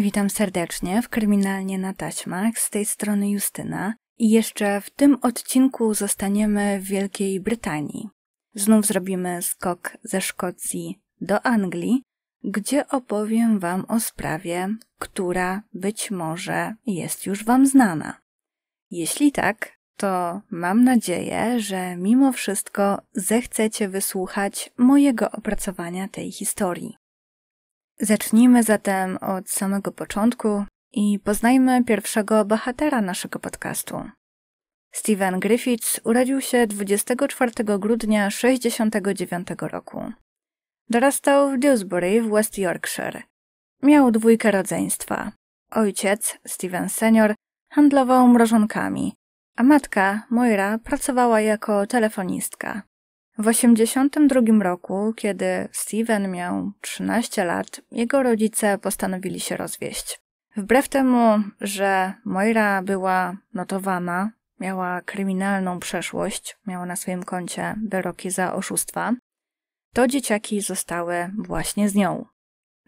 Witam serdecznie w Kryminalnie na Taśmach, z tej strony Justyna. I jeszcze w tym odcinku zostaniemy w Wielkiej Brytanii. Znów zrobimy skok ze Szkocji do Anglii, gdzie opowiem Wam o sprawie, która być może jest już Wam znana. Jeśli tak, to mam nadzieję, że mimo wszystko zechcecie wysłuchać mojego opracowania tej historii. Zacznijmy zatem od samego początku i poznajmy pierwszego bohatera naszego podcastu. Steven Griffiths urodził się 24 grudnia 1969 roku. Dorastał w Dewsbury w West Yorkshire. Miał dwójkę rodzeństwa. Ojciec, Steven senior, handlował mrożonkami, a matka, Moira, pracowała jako telefonistka. W 1982 roku, kiedy Steven miał 13 lat, jego rodzice postanowili się rozwieść. Wbrew temu, że Moira była notowana, miała kryminalną przeszłość, miała na swoim koncie wyroki za oszustwa, to dzieciaki zostały właśnie z nią.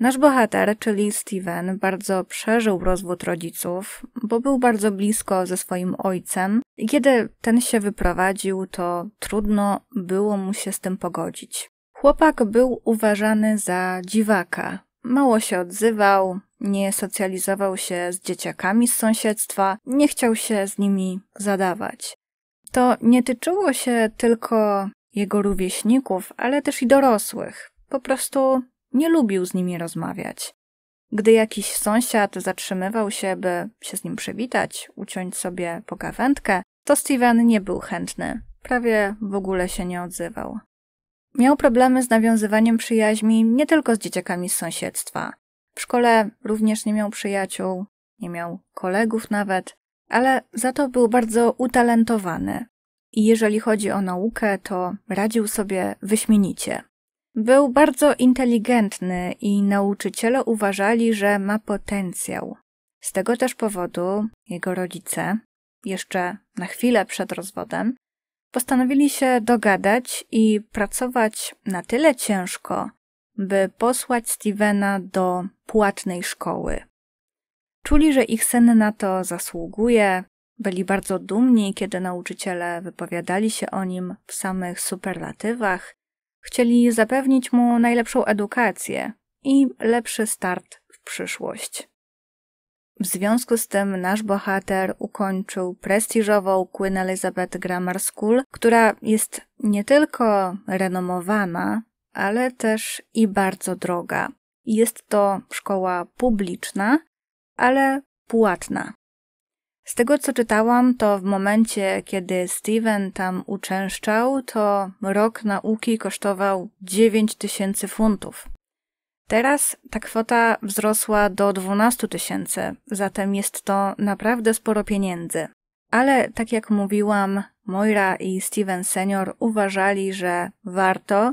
Nasz bohater, czyli Steven, bardzo przeżył rozwód rodziców, bo był bardzo blisko ze swoim ojcem i kiedy ten się wyprowadził, to trudno było mu się z tym pogodzić. Chłopak był uważany za dziwaka. Mało się odzywał, nie socjalizował się z dzieciakami z sąsiedztwa, nie chciał się z nimi zadawać. To nie tyczyło się tylko jego rówieśników, ale też i dorosłych. Po prostu nie lubił z nimi rozmawiać. Gdy jakiś sąsiad zatrzymywał się, by się z nim przywitać, uciąć sobie pogawędkę, to Steven nie był chętny. Prawie w ogóle się nie odzywał. Miał problemy z nawiązywaniem przyjaźni nie tylko z dzieciakami z sąsiedztwa. W szkole również nie miał przyjaciół, nie miał kolegów nawet, ale za to był bardzo utalentowany. I jeżeli chodzi o naukę, to radził sobie wyśmienicie. Był bardzo inteligentny i nauczyciele uważali, że ma potencjał. Z tego też powodu jego rodzice, jeszcze na chwilę przed rozwodem, postanowili się dogadać i pracować na tyle ciężko, by posłać Stevena do płatnej szkoły. Czuli, że ich syn na to zasługuje, byli bardzo dumni, kiedy nauczyciele wypowiadali się o nim w samych superlatywach Chcieli zapewnić mu najlepszą edukację i lepszy start w przyszłość. W związku z tym nasz bohater ukończył prestiżową Queen Elizabeth Grammar School, która jest nie tylko renomowana, ale też i bardzo droga. Jest to szkoła publiczna, ale płatna. Z tego co czytałam, to w momencie, kiedy Steven tam uczęszczał, to rok nauki kosztował 9 tysięcy funtów. Teraz ta kwota wzrosła do 12 tysięcy, zatem jest to naprawdę sporo pieniędzy. Ale tak jak mówiłam, Moira i Steven senior uważali, że warto,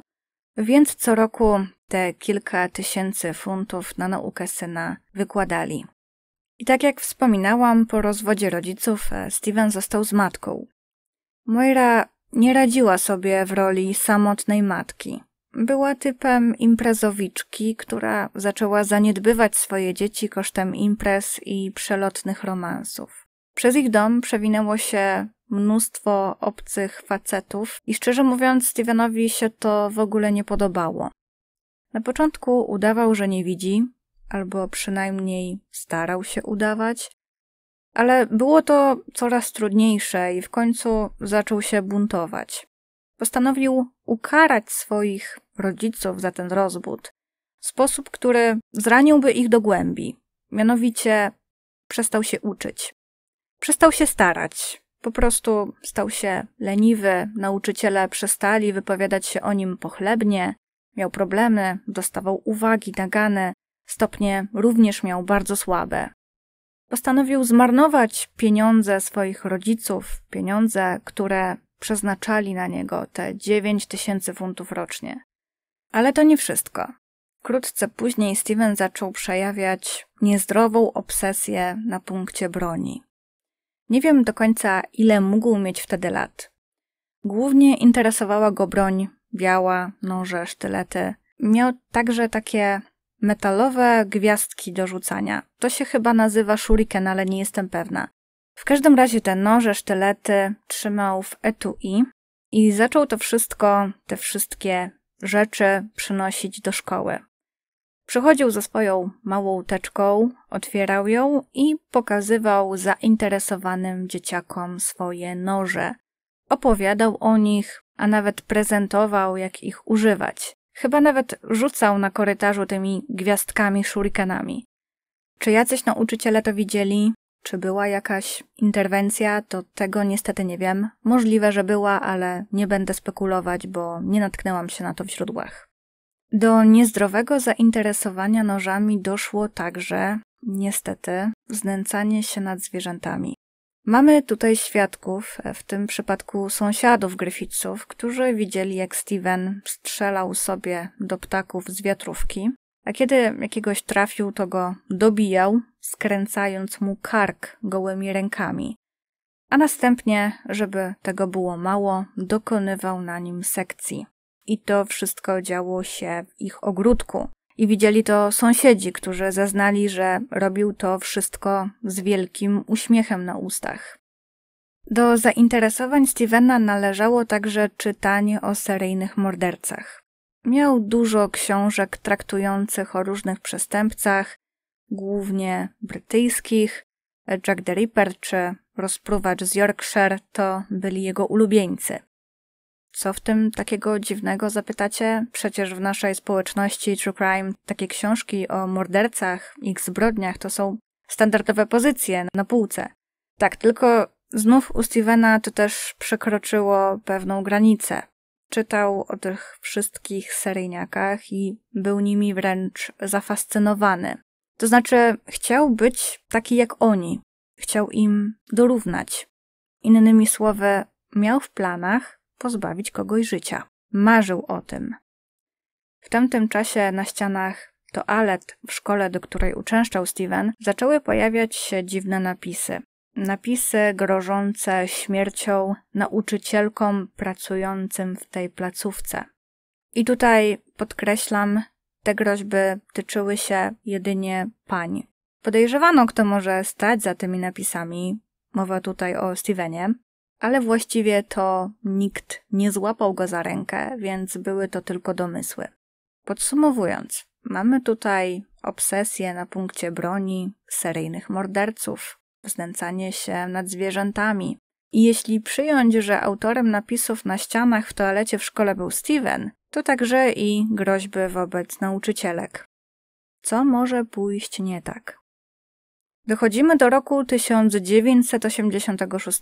więc co roku te kilka tysięcy funtów na naukę syna wykładali. I tak jak wspominałam, po rozwodzie rodziców e, Steven został z matką. Moira nie radziła sobie w roli samotnej matki. Była typem imprezowiczki, która zaczęła zaniedbywać swoje dzieci kosztem imprez i przelotnych romansów. Przez ich dom przewinęło się mnóstwo obcych facetów i szczerze mówiąc, Stevenowi się to w ogóle nie podobało. Na początku udawał, że nie widzi, albo przynajmniej starał się udawać. Ale było to coraz trudniejsze i w końcu zaczął się buntować. Postanowił ukarać swoich rodziców za ten rozbud w sposób, który zraniłby ich do głębi. Mianowicie przestał się uczyć. Przestał się starać. Po prostu stał się leniwy, nauczyciele przestali wypowiadać się o nim pochlebnie, miał problemy, dostawał uwagi, nagany, Stopnie również miał bardzo słabe. Postanowił zmarnować pieniądze swoich rodziców, pieniądze, które przeznaczali na niego te 9 tysięcy funtów rocznie. Ale to nie wszystko. Wkrótce później Steven zaczął przejawiać niezdrową obsesję na punkcie broni. Nie wiem do końca, ile mógł mieć wtedy lat. Głównie interesowała go broń biała, noże, sztylety. Miał także takie Metalowe gwiazdki do rzucania. To się chyba nazywa shuriken, ale nie jestem pewna. W każdym razie te noże, sztylety trzymał w etui i zaczął to wszystko, te wszystkie rzeczy przynosić do szkoły. Przychodził ze swoją małą teczką, otwierał ją i pokazywał zainteresowanym dzieciakom swoje noże. Opowiadał o nich, a nawet prezentował, jak ich używać. Chyba nawet rzucał na korytarzu tymi gwiazdkami, szurikanami. Czy jacyś nauczyciele to widzieli? Czy była jakaś interwencja? To tego niestety nie wiem. Możliwe, że była, ale nie będę spekulować, bo nie natknęłam się na to w źródłach. Do niezdrowego zainteresowania nożami doszło także, niestety, znęcanie się nad zwierzętami. Mamy tutaj świadków, e, w tym przypadku sąsiadów Gryficów, którzy widzieli, jak Steven strzelał sobie do ptaków z wiatrówki, a kiedy jakiegoś trafił, to go dobijał, skręcając mu kark gołymi rękami. A następnie, żeby tego było mało, dokonywał na nim sekcji. I to wszystko działo się w ich ogródku i widzieli to sąsiedzi, którzy zeznali, że robił to wszystko z wielkim uśmiechem na ustach. Do zainteresowań Stevena należało także czytanie o seryjnych mordercach. Miał dużo książek traktujących o różnych przestępcach, głównie brytyjskich. Jack the Ripper czy rozpruwacz z Yorkshire to byli jego ulubieńcy. Co w tym takiego dziwnego zapytacie? Przecież w naszej społeczności true crime takie książki o mordercach, ich zbrodniach to są standardowe pozycje na półce. Tak, tylko znów u Stevena to też przekroczyło pewną granicę. Czytał o tych wszystkich seryjniakach i był nimi wręcz zafascynowany. To znaczy, chciał być taki jak oni, chciał im dorównać. Innymi słowy, miał w planach pozbawić kogoś życia. Marzył o tym. W tamtym czasie na ścianach toalet w szkole, do której uczęszczał Steven, zaczęły pojawiać się dziwne napisy. Napisy grożące śmiercią nauczycielkom pracującym w tej placówce. I tutaj podkreślam, te groźby tyczyły się jedynie pań. Podejrzewano, kto może stać za tymi napisami. Mowa tutaj o Stevenie ale właściwie to nikt nie złapał go za rękę, więc były to tylko domysły. Podsumowując, mamy tutaj obsesję na punkcie broni, seryjnych morderców, znęcanie się nad zwierzętami. I jeśli przyjąć, że autorem napisów na ścianach w toalecie w szkole był Steven, to także i groźby wobec nauczycielek. Co może pójść nie tak? Dochodzimy do roku 1986.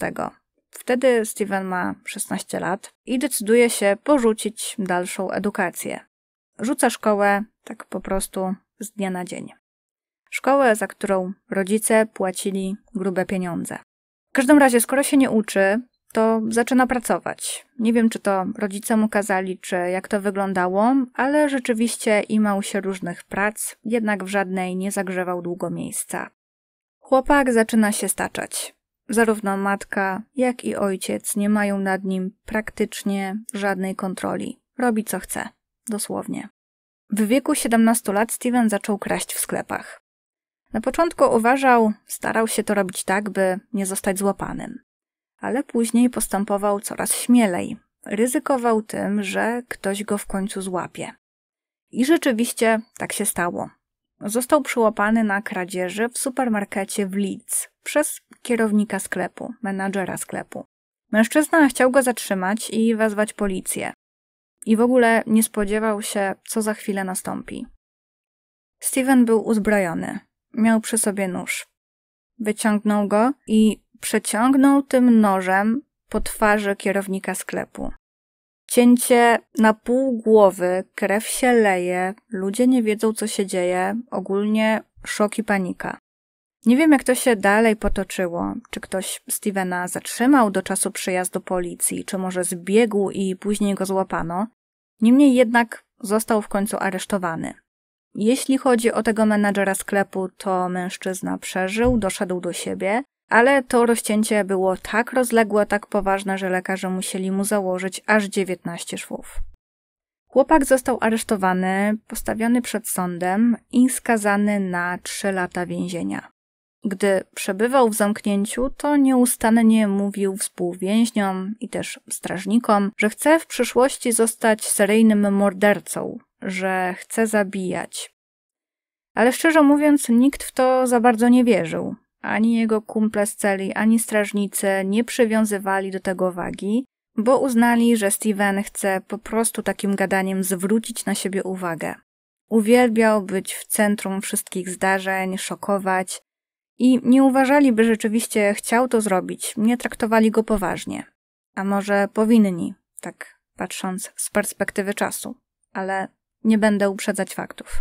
Wtedy Steven ma 16 lat i decyduje się porzucić dalszą edukację. Rzuca szkołę tak po prostu z dnia na dzień. Szkołę, za którą rodzice płacili grube pieniądze. W każdym razie, skoro się nie uczy, to zaczyna pracować. Nie wiem, czy to rodzice mu kazali, czy jak to wyglądało, ale rzeczywiście imał się różnych prac, jednak w żadnej nie zagrzewał długo miejsca. Chłopak zaczyna się staczać. Zarówno matka, jak i ojciec nie mają nad nim praktycznie żadnej kontroli. Robi co chce, dosłownie. W wieku 17 lat Steven zaczął kraść w sklepach. Na początku uważał, starał się to robić tak, by nie zostać złapanym. Ale później postępował coraz śmielej. Ryzykował tym, że ktoś go w końcu złapie. I rzeczywiście tak się stało. Został przyłapany na kradzieży w supermarkecie w Leeds, przez kierownika sklepu, menadżera sklepu. Mężczyzna chciał go zatrzymać i wezwać policję. I w ogóle nie spodziewał się, co za chwilę nastąpi. Steven był uzbrojony. Miał przy sobie nóż. Wyciągnął go i przeciągnął tym nożem po twarzy kierownika sklepu. Cięcie na pół głowy, krew się leje, ludzie nie wiedzą co się dzieje, ogólnie szok i panika. Nie wiem, jak to się dalej potoczyło. Czy ktoś Stevena zatrzymał do czasu przyjazdu policji, czy może zbiegł i później go złapano. Niemniej jednak został w końcu aresztowany. Jeśli chodzi o tego menadżera sklepu, to mężczyzna przeżył, doszedł do siebie, ale to rozcięcie było tak rozległe, tak poważne, że lekarze musieli mu założyć aż 19 szwów. Chłopak został aresztowany, postawiony przed sądem i skazany na 3 lata więzienia. Gdy przebywał w zamknięciu, to nieustannie mówił współwięźniom i też strażnikom, że chce w przyszłości zostać seryjnym mordercą, że chce zabijać. Ale szczerze mówiąc, nikt w to za bardzo nie wierzył. Ani jego kumple z celi, ani strażnicy nie przywiązywali do tego wagi, bo uznali, że Steven chce po prostu takim gadaniem zwrócić na siebie uwagę. Uwielbiał być w centrum wszystkich zdarzeń, szokować, i nie uważali, by rzeczywiście chciał to zrobić, nie traktowali go poważnie. A może powinni, tak patrząc z perspektywy czasu, ale nie będę uprzedzać faktów.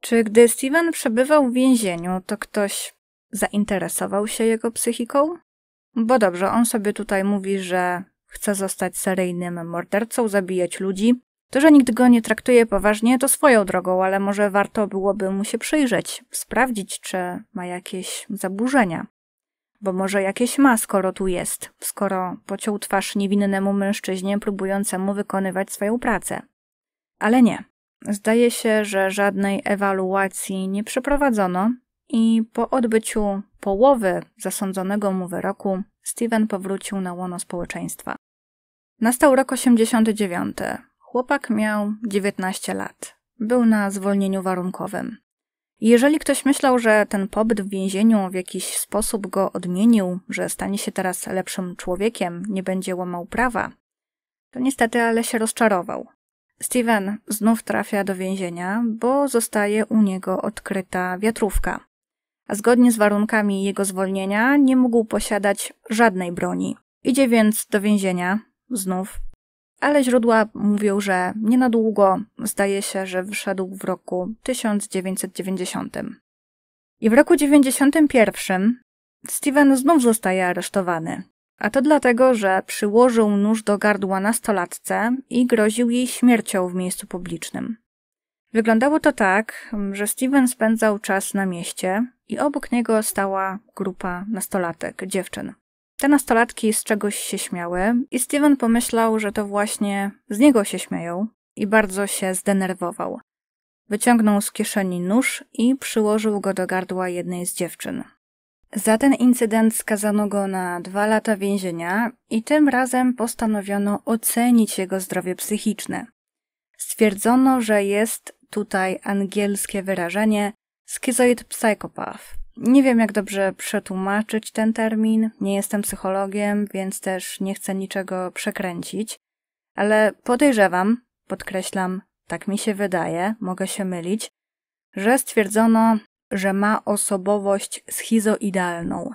Czy gdy Steven przebywał w więzieniu, to ktoś zainteresował się jego psychiką? Bo dobrze, on sobie tutaj mówi, że chce zostać seryjnym mordercą, zabijać ludzi, to, że nikt go nie traktuje poważnie, to swoją drogą, ale może warto byłoby mu się przyjrzeć, sprawdzić, czy ma jakieś zaburzenia. Bo może jakieś ma, skoro tu jest, skoro pociął twarz niewinnemu mężczyźnie próbującemu wykonywać swoją pracę. Ale nie. Zdaje się, że żadnej ewaluacji nie przeprowadzono i po odbyciu połowy zasądzonego mu wyroku Steven powrócił na łono społeczeństwa. Nastał rok 89. Chłopak miał 19 lat. Był na zwolnieniu warunkowym. Jeżeli ktoś myślał, że ten pobyt w więzieniu w jakiś sposób go odmienił, że stanie się teraz lepszym człowiekiem, nie będzie łamał prawa, to niestety ale się rozczarował. Steven znów trafia do więzienia, bo zostaje u niego odkryta wiatrówka. A zgodnie z warunkami jego zwolnienia nie mógł posiadać żadnej broni. Idzie więc do więzienia, znów ale źródła mówią, że nie na długo, zdaje się, że wyszedł w roku 1990. I w roku 1991 Steven znów zostaje aresztowany. A to dlatego, że przyłożył nóż do gardła nastolatce i groził jej śmiercią w miejscu publicznym. Wyglądało to tak, że Steven spędzał czas na mieście i obok niego stała grupa nastolatek, dziewczyn. Te nastolatki z czegoś się śmiały i Steven pomyślał, że to właśnie z niego się śmieją i bardzo się zdenerwował. Wyciągnął z kieszeni nóż i przyłożył go do gardła jednej z dziewczyn. Za ten incydent skazano go na dwa lata więzienia i tym razem postanowiono ocenić jego zdrowie psychiczne. Stwierdzono, że jest tutaj angielskie wyrażenie schizoid psychopath, nie wiem, jak dobrze przetłumaczyć ten termin. Nie jestem psychologiem, więc też nie chcę niczego przekręcić. Ale podejrzewam, podkreślam, tak mi się wydaje, mogę się mylić, że stwierdzono, że ma osobowość schizoidalną.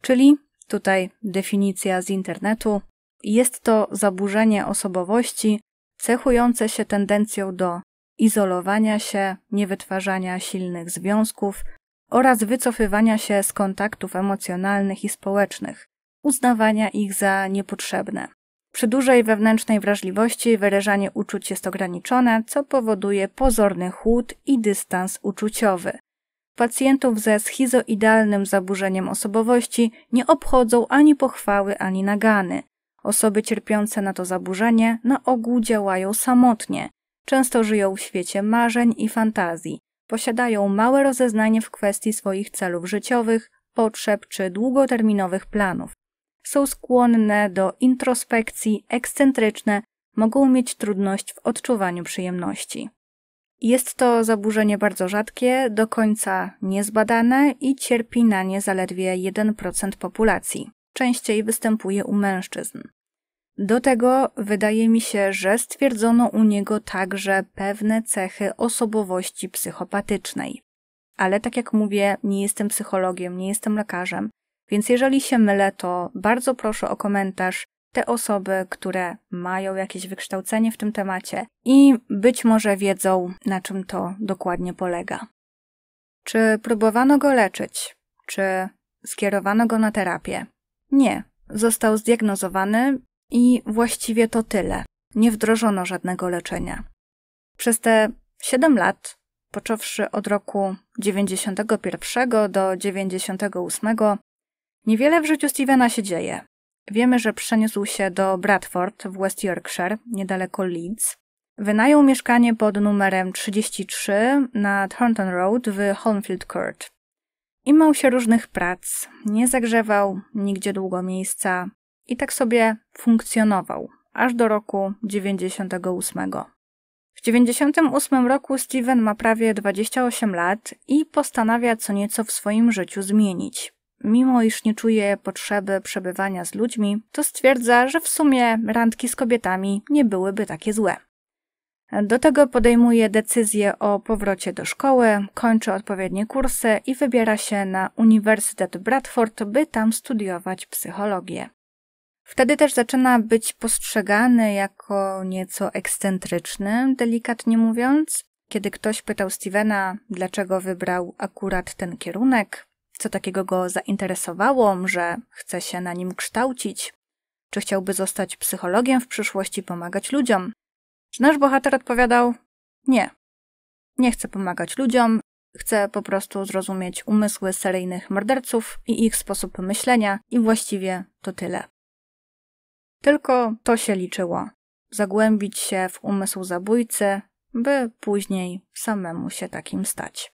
Czyli tutaj definicja z internetu jest to zaburzenie osobowości cechujące się tendencją do izolowania się, niewytwarzania silnych związków, oraz wycofywania się z kontaktów emocjonalnych i społecznych, uznawania ich za niepotrzebne. Przy dużej wewnętrznej wrażliwości wyrażanie uczuć jest ograniczone, co powoduje pozorny chłód i dystans uczuciowy. Pacjentów ze schizoidalnym zaburzeniem osobowości nie obchodzą ani pochwały, ani nagany. Osoby cierpiące na to zaburzenie na ogół działają samotnie, często żyją w świecie marzeń i fantazji, posiadają małe rozeznanie w kwestii swoich celów życiowych, potrzeb czy długoterminowych planów. Są skłonne do introspekcji, ekscentryczne, mogą mieć trudność w odczuwaniu przyjemności. Jest to zaburzenie bardzo rzadkie, do końca niezbadane i cierpi na nie zaledwie 1% populacji. Częściej występuje u mężczyzn. Do tego wydaje mi się, że stwierdzono u niego także pewne cechy osobowości psychopatycznej. Ale tak jak mówię, nie jestem psychologiem, nie jestem lekarzem, więc jeżeli się mylę, to bardzo proszę o komentarz te osoby, które mają jakieś wykształcenie w tym temacie i być może wiedzą, na czym to dokładnie polega. Czy próbowano go leczyć? Czy skierowano go na terapię? Nie. Został zdiagnozowany i właściwie to tyle. Nie wdrożono żadnego leczenia. Przez te 7 lat, począwszy od roku 91 do 98, niewiele w życiu Stevena się dzieje. Wiemy, że przeniósł się do Bradford w West Yorkshire, niedaleko Leeds. Wynajął mieszkanie pod numerem 33 na Thornton Road w Holmfield Court. Imał się różnych prac, nie zagrzewał nigdzie długo miejsca, i tak sobie funkcjonował aż do roku 98. W 98 roku Steven ma prawie 28 lat i postanawia co nieco w swoim życiu zmienić. Mimo iż nie czuje potrzeby przebywania z ludźmi, to stwierdza, że w sumie randki z kobietami nie byłyby takie złe. Do tego podejmuje decyzję o powrocie do szkoły, kończy odpowiednie kursy i wybiera się na Uniwersytet Bradford, by tam studiować psychologię. Wtedy też zaczyna być postrzegany jako nieco ekscentryczny, delikatnie mówiąc. Kiedy ktoś pytał Stevena, dlaczego wybrał akurat ten kierunek, co takiego go zainteresowało, że chce się na nim kształcić, czy chciałby zostać psychologiem w przyszłości, pomagać ludziom. nasz bohater odpowiadał: Nie, nie chcę pomagać ludziom, chcę po prostu zrozumieć umysły seryjnych morderców i ich sposób myślenia, i właściwie to tyle. Tylko to się liczyło. Zagłębić się w umysł zabójcy, by później samemu się takim stać.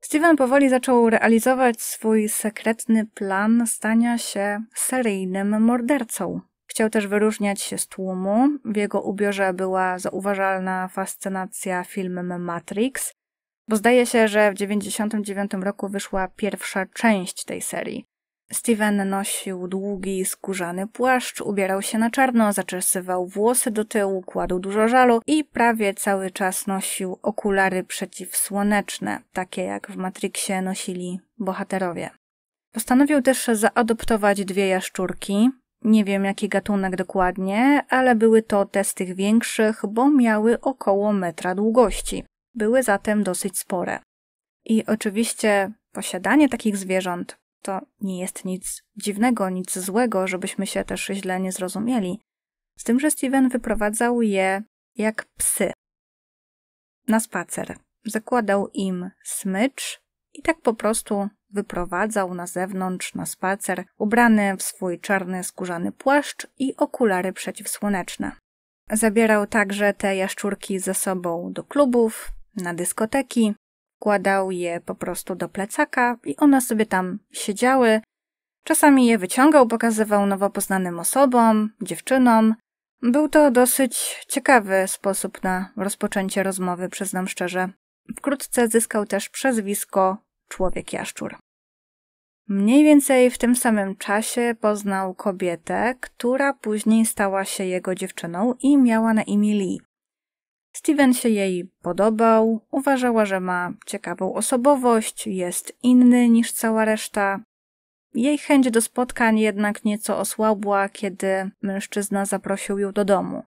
Steven powoli zaczął realizować swój sekretny plan stania się seryjnym mordercą. Chciał też wyróżniać się z tłumu. W jego ubiorze była zauważalna fascynacja filmem Matrix, bo zdaje się, że w 1999 roku wyszła pierwsza część tej serii. Steven nosił długi, skórzany płaszcz, ubierał się na czarno, zaczesywał włosy do tyłu, kładł dużo żalu i prawie cały czas nosił okulary przeciwsłoneczne, takie jak w Matrixie nosili bohaterowie. Postanowił też zaadoptować dwie jaszczurki. Nie wiem jaki gatunek dokładnie, ale były to te z tych większych, bo miały około metra długości. Były zatem dosyć spore. I oczywiście posiadanie takich zwierząt to nie jest nic dziwnego, nic złego, żebyśmy się też źle nie zrozumieli. Z tym, że Steven wyprowadzał je jak psy na spacer. Zakładał im smycz i tak po prostu wyprowadzał na zewnątrz na spacer, ubrany w swój czarny skórzany płaszcz i okulary przeciwsłoneczne. Zabierał także te jaszczurki ze sobą do klubów, na dyskoteki, wkładał je po prostu do plecaka i one sobie tam siedziały. Czasami je wyciągał, pokazywał nowo poznanym osobom, dziewczynom. Był to dosyć ciekawy sposób na rozpoczęcie rozmowy, przyznam szczerze. Wkrótce zyskał też przezwisko Człowiek Jaszczur. Mniej więcej w tym samym czasie poznał kobietę, która później stała się jego dziewczyną i miała na imię Lee. Steven się jej podobał, uważała, że ma ciekawą osobowość, jest inny niż cała reszta. Jej chęć do spotkań jednak nieco osłabła, kiedy mężczyzna zaprosił ją do domu.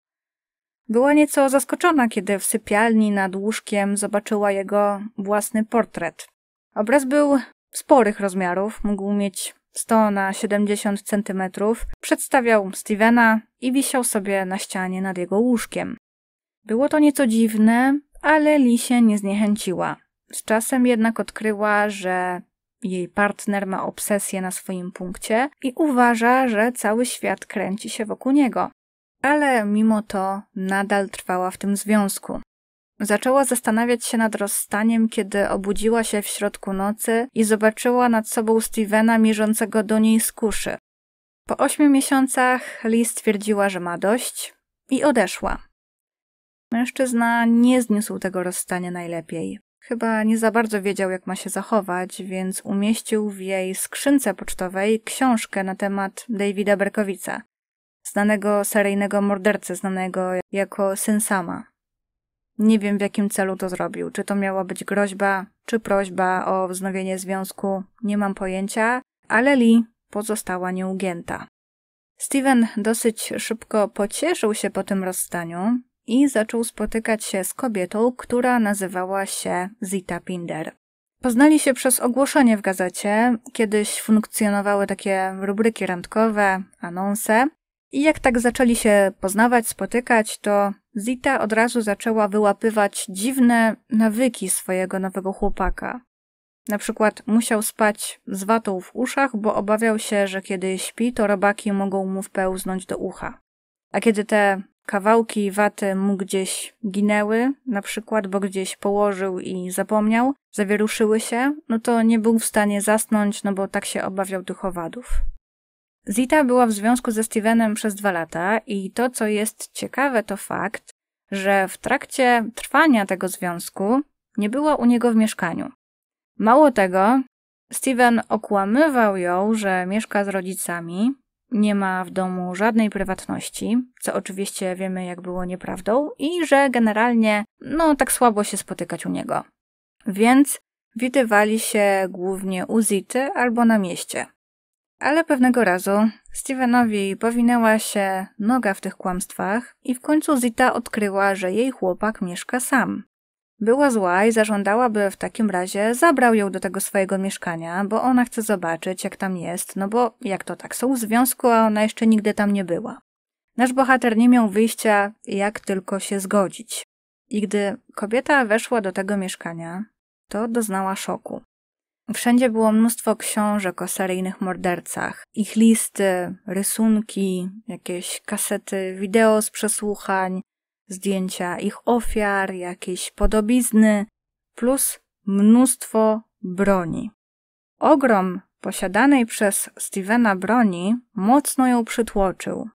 Była nieco zaskoczona, kiedy w sypialni nad łóżkiem zobaczyła jego własny portret. Obraz był sporych rozmiarów, mógł mieć 100 na 70 centymetrów. Przedstawiał Stevena i wisiał sobie na ścianie nad jego łóżkiem. Było to nieco dziwne, ale Li się nie zniechęciła. Z czasem jednak odkryła, że jej partner ma obsesję na swoim punkcie i uważa, że cały świat kręci się wokół niego. Ale mimo to nadal trwała w tym związku. Zaczęła zastanawiać się nad rozstaniem, kiedy obudziła się w środku nocy i zobaczyła nad sobą Stevena mierzącego do niej z kuszy. Po ośmiu miesiącach Lee stwierdziła, że ma dość i odeszła. Mężczyzna nie zniósł tego rozstania najlepiej. Chyba nie za bardzo wiedział, jak ma się zachować, więc umieścił w jej skrzynce pocztowej książkę na temat Davida Berkowica, znanego seryjnego mordercy, znanego jako syn sama. Nie wiem, w jakim celu to zrobił. Czy to miała być groźba, czy prośba o wznowienie związku, nie mam pojęcia, ale Lee pozostała nieugięta. Steven dosyć szybko pocieszył się po tym rozstaniu, i zaczął spotykać się z kobietą, która nazywała się Zita Pinder. Poznali się przez ogłoszenie w gazecie. Kiedyś funkcjonowały takie rubryki randkowe, anonse. I jak tak zaczęli się poznawać, spotykać, to Zita od razu zaczęła wyłapywać dziwne nawyki swojego nowego chłopaka. Na przykład musiał spać z watą w uszach, bo obawiał się, że kiedy śpi, to robaki mogą mu wpełznąć do ucha. A kiedy te Kawałki waty mu gdzieś ginęły, na przykład, bo gdzieś położył i zapomniał, zawieruszyły się, no to nie był w stanie zasnąć, no bo tak się obawiał tych owadów. Zita była w związku ze Stevenem przez dwa lata i to, co jest ciekawe, to fakt, że w trakcie trwania tego związku nie była u niego w mieszkaniu. Mało tego, Steven okłamywał ją, że mieszka z rodzicami, nie ma w domu żadnej prywatności, co oczywiście wiemy, jak było nieprawdą, i że generalnie, no, tak słabo się spotykać u niego. Więc widywali się głównie u Zity albo na mieście. Ale pewnego razu Stevenowi powinęła się noga w tych kłamstwach i w końcu Zita odkryła, że jej chłopak mieszka sam. Była zła i zażądała, by w takim razie zabrał ją do tego swojego mieszkania, bo ona chce zobaczyć, jak tam jest, no bo jak to tak, są w związku, a ona jeszcze nigdy tam nie była. Nasz bohater nie miał wyjścia, jak tylko się zgodzić. I gdy kobieta weszła do tego mieszkania, to doznała szoku. Wszędzie było mnóstwo książek o seryjnych mordercach. Ich listy, rysunki, jakieś kasety wideo z przesłuchań, zdjęcia ich ofiar, jakieś podobizny, plus mnóstwo broni. Ogrom posiadanej przez Stevena broni mocno ją przytłoczył.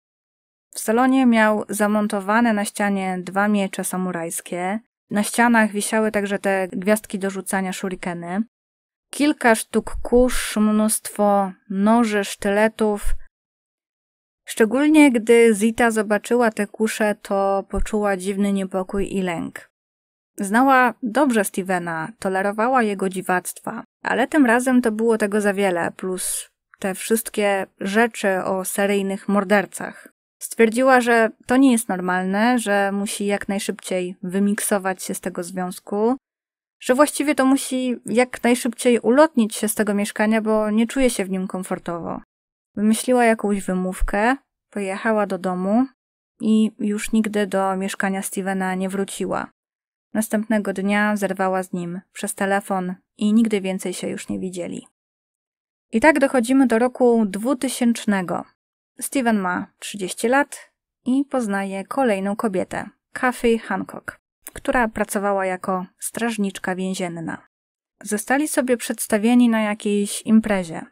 W salonie miał zamontowane na ścianie dwa miecze samurajskie, na ścianach wisiały także te gwiazdki do rzucania shurikeny, kilka sztuk kusz, mnóstwo noży, sztyletów – Szczególnie gdy Zita zobaczyła te kusze, to poczuła dziwny niepokój i lęk. Znała dobrze Stevena, tolerowała jego dziwactwa, ale tym razem to było tego za wiele, plus te wszystkie rzeczy o seryjnych mordercach. Stwierdziła, że to nie jest normalne, że musi jak najszybciej wymiksować się z tego związku, że właściwie to musi jak najszybciej ulotnić się z tego mieszkania, bo nie czuje się w nim komfortowo. Wymyśliła jakąś wymówkę, pojechała do domu i już nigdy do mieszkania Stevena nie wróciła. Następnego dnia zerwała z nim przez telefon i nigdy więcej się już nie widzieli. I tak dochodzimy do roku 2000. Steven ma 30 lat i poznaje kolejną kobietę, Kathy Hancock, która pracowała jako strażniczka więzienna. Zostali sobie przedstawieni na jakiejś imprezie.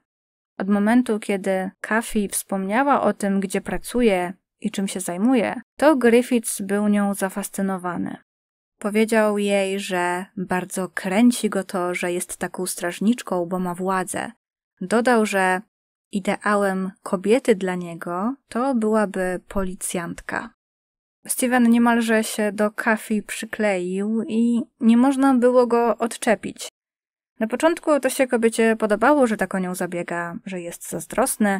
Od momentu, kiedy Kathy wspomniała o tym, gdzie pracuje i czym się zajmuje, to Griffiths był nią zafascynowany. Powiedział jej, że bardzo kręci go to, że jest taką strażniczką, bo ma władzę. Dodał, że ideałem kobiety dla niego to byłaby policjantka. Steven niemalże się do Kathy przykleił i nie można było go odczepić. Na początku to się kobiecie podobało, że tak o nią zabiega, że jest zazdrosny,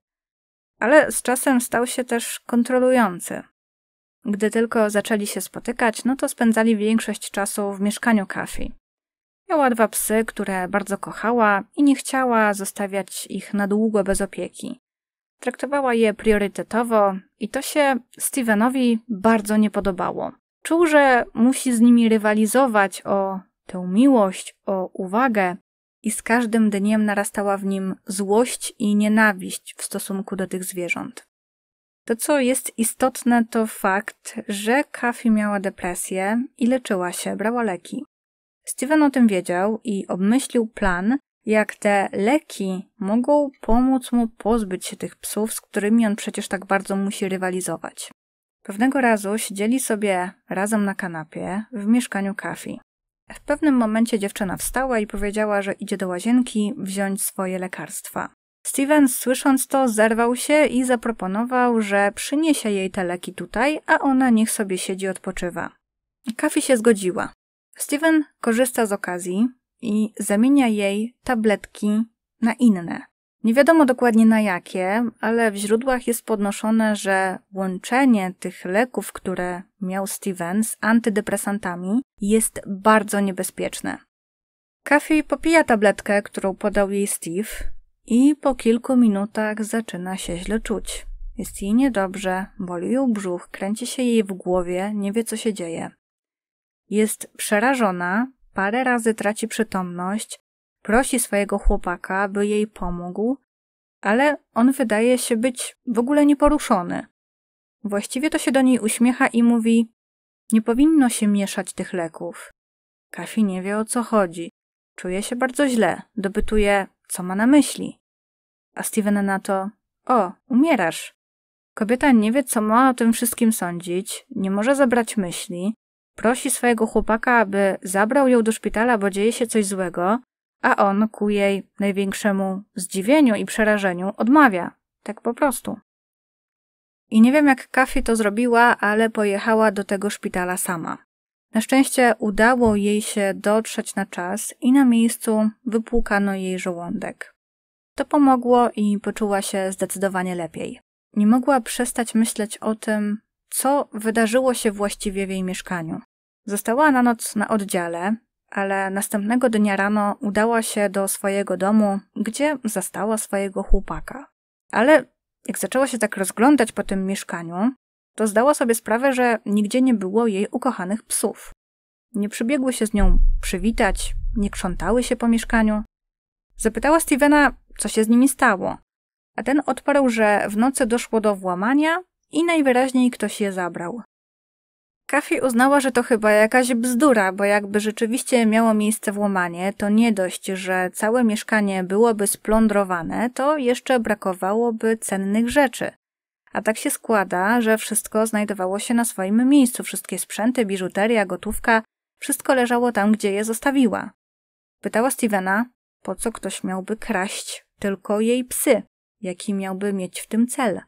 ale z czasem stał się też kontrolujący. Gdy tylko zaczęli się spotykać, no to spędzali większość czasu w mieszkaniu Kafi. Miała dwa psy, które bardzo kochała i nie chciała zostawiać ich na długo bez opieki. Traktowała je priorytetowo i to się Stevenowi bardzo nie podobało. Czuł, że musi z nimi rywalizować o tę miłość, o uwagę, i z każdym dniem narastała w nim złość i nienawiść w stosunku do tych zwierząt. To, co jest istotne, to fakt, że Kafi miała depresję i leczyła się, brała leki. Steven o tym wiedział i obmyślił plan, jak te leki mogą pomóc mu pozbyć się tych psów, z którymi on przecież tak bardzo musi rywalizować. Pewnego razu siedzieli sobie razem na kanapie w mieszkaniu Kafi. W pewnym momencie dziewczyna wstała i powiedziała, że idzie do łazienki wziąć swoje lekarstwa. Steven, słysząc to, zerwał się i zaproponował, że przyniesie jej te leki tutaj, a ona niech sobie siedzi odpoczywa. Kafi się zgodziła. Steven korzysta z okazji i zamienia jej tabletki na inne. Nie wiadomo dokładnie na jakie, ale w źródłach jest podnoszone, że łączenie tych leków, które miał Steven z antydepresantami jest bardzo niebezpieczne. Kathy popija tabletkę, którą podał jej Steve i po kilku minutach zaczyna się źle czuć. Jest jej niedobrze, boli ją brzuch, kręci się jej w głowie, nie wie co się dzieje. Jest przerażona, parę razy traci przytomność, Prosi swojego chłopaka, by jej pomógł, ale on wydaje się być w ogóle nieporuszony. Właściwie to się do niej uśmiecha i mówi: Nie powinno się mieszać tych leków. Kafi nie wie o co chodzi. Czuje się bardzo źle, dopytuje, co ma na myśli. A Steven na to: O, umierasz. Kobieta nie wie, co ma o tym wszystkim sądzić, nie może zabrać myśli, prosi swojego chłopaka, aby zabrał ją do szpitala, bo dzieje się coś złego, a on ku jej największemu zdziwieniu i przerażeniu odmawia. Tak po prostu. I nie wiem, jak Kafi to zrobiła, ale pojechała do tego szpitala sama. Na szczęście udało jej się dotrzeć na czas i na miejscu wypłukano jej żołądek. To pomogło i poczuła się zdecydowanie lepiej. Nie mogła przestać myśleć o tym, co wydarzyło się właściwie w jej mieszkaniu. Została na noc na oddziale, ale następnego dnia rano udała się do swojego domu, gdzie zastała swojego chłopaka. Ale jak zaczęła się tak rozglądać po tym mieszkaniu, to zdała sobie sprawę, że nigdzie nie było jej ukochanych psów. Nie przybiegły się z nią przywitać, nie krzątały się po mieszkaniu. Zapytała Stevena, co się z nimi stało, a ten odparł, że w nocy doszło do włamania i najwyraźniej ktoś je zabrał. Kafi uznała, że to chyba jakaś bzdura, bo jakby rzeczywiście miało miejsce włamanie, to nie dość, że całe mieszkanie byłoby splądrowane, to jeszcze brakowałoby cennych rzeczy. A tak się składa, że wszystko znajdowało się na swoim miejscu, wszystkie sprzęty, biżuteria, gotówka, wszystko leżało tam, gdzie je zostawiła. Pytała Stevena, po co ktoś miałby kraść tylko jej psy, jaki miałby mieć w tym cel.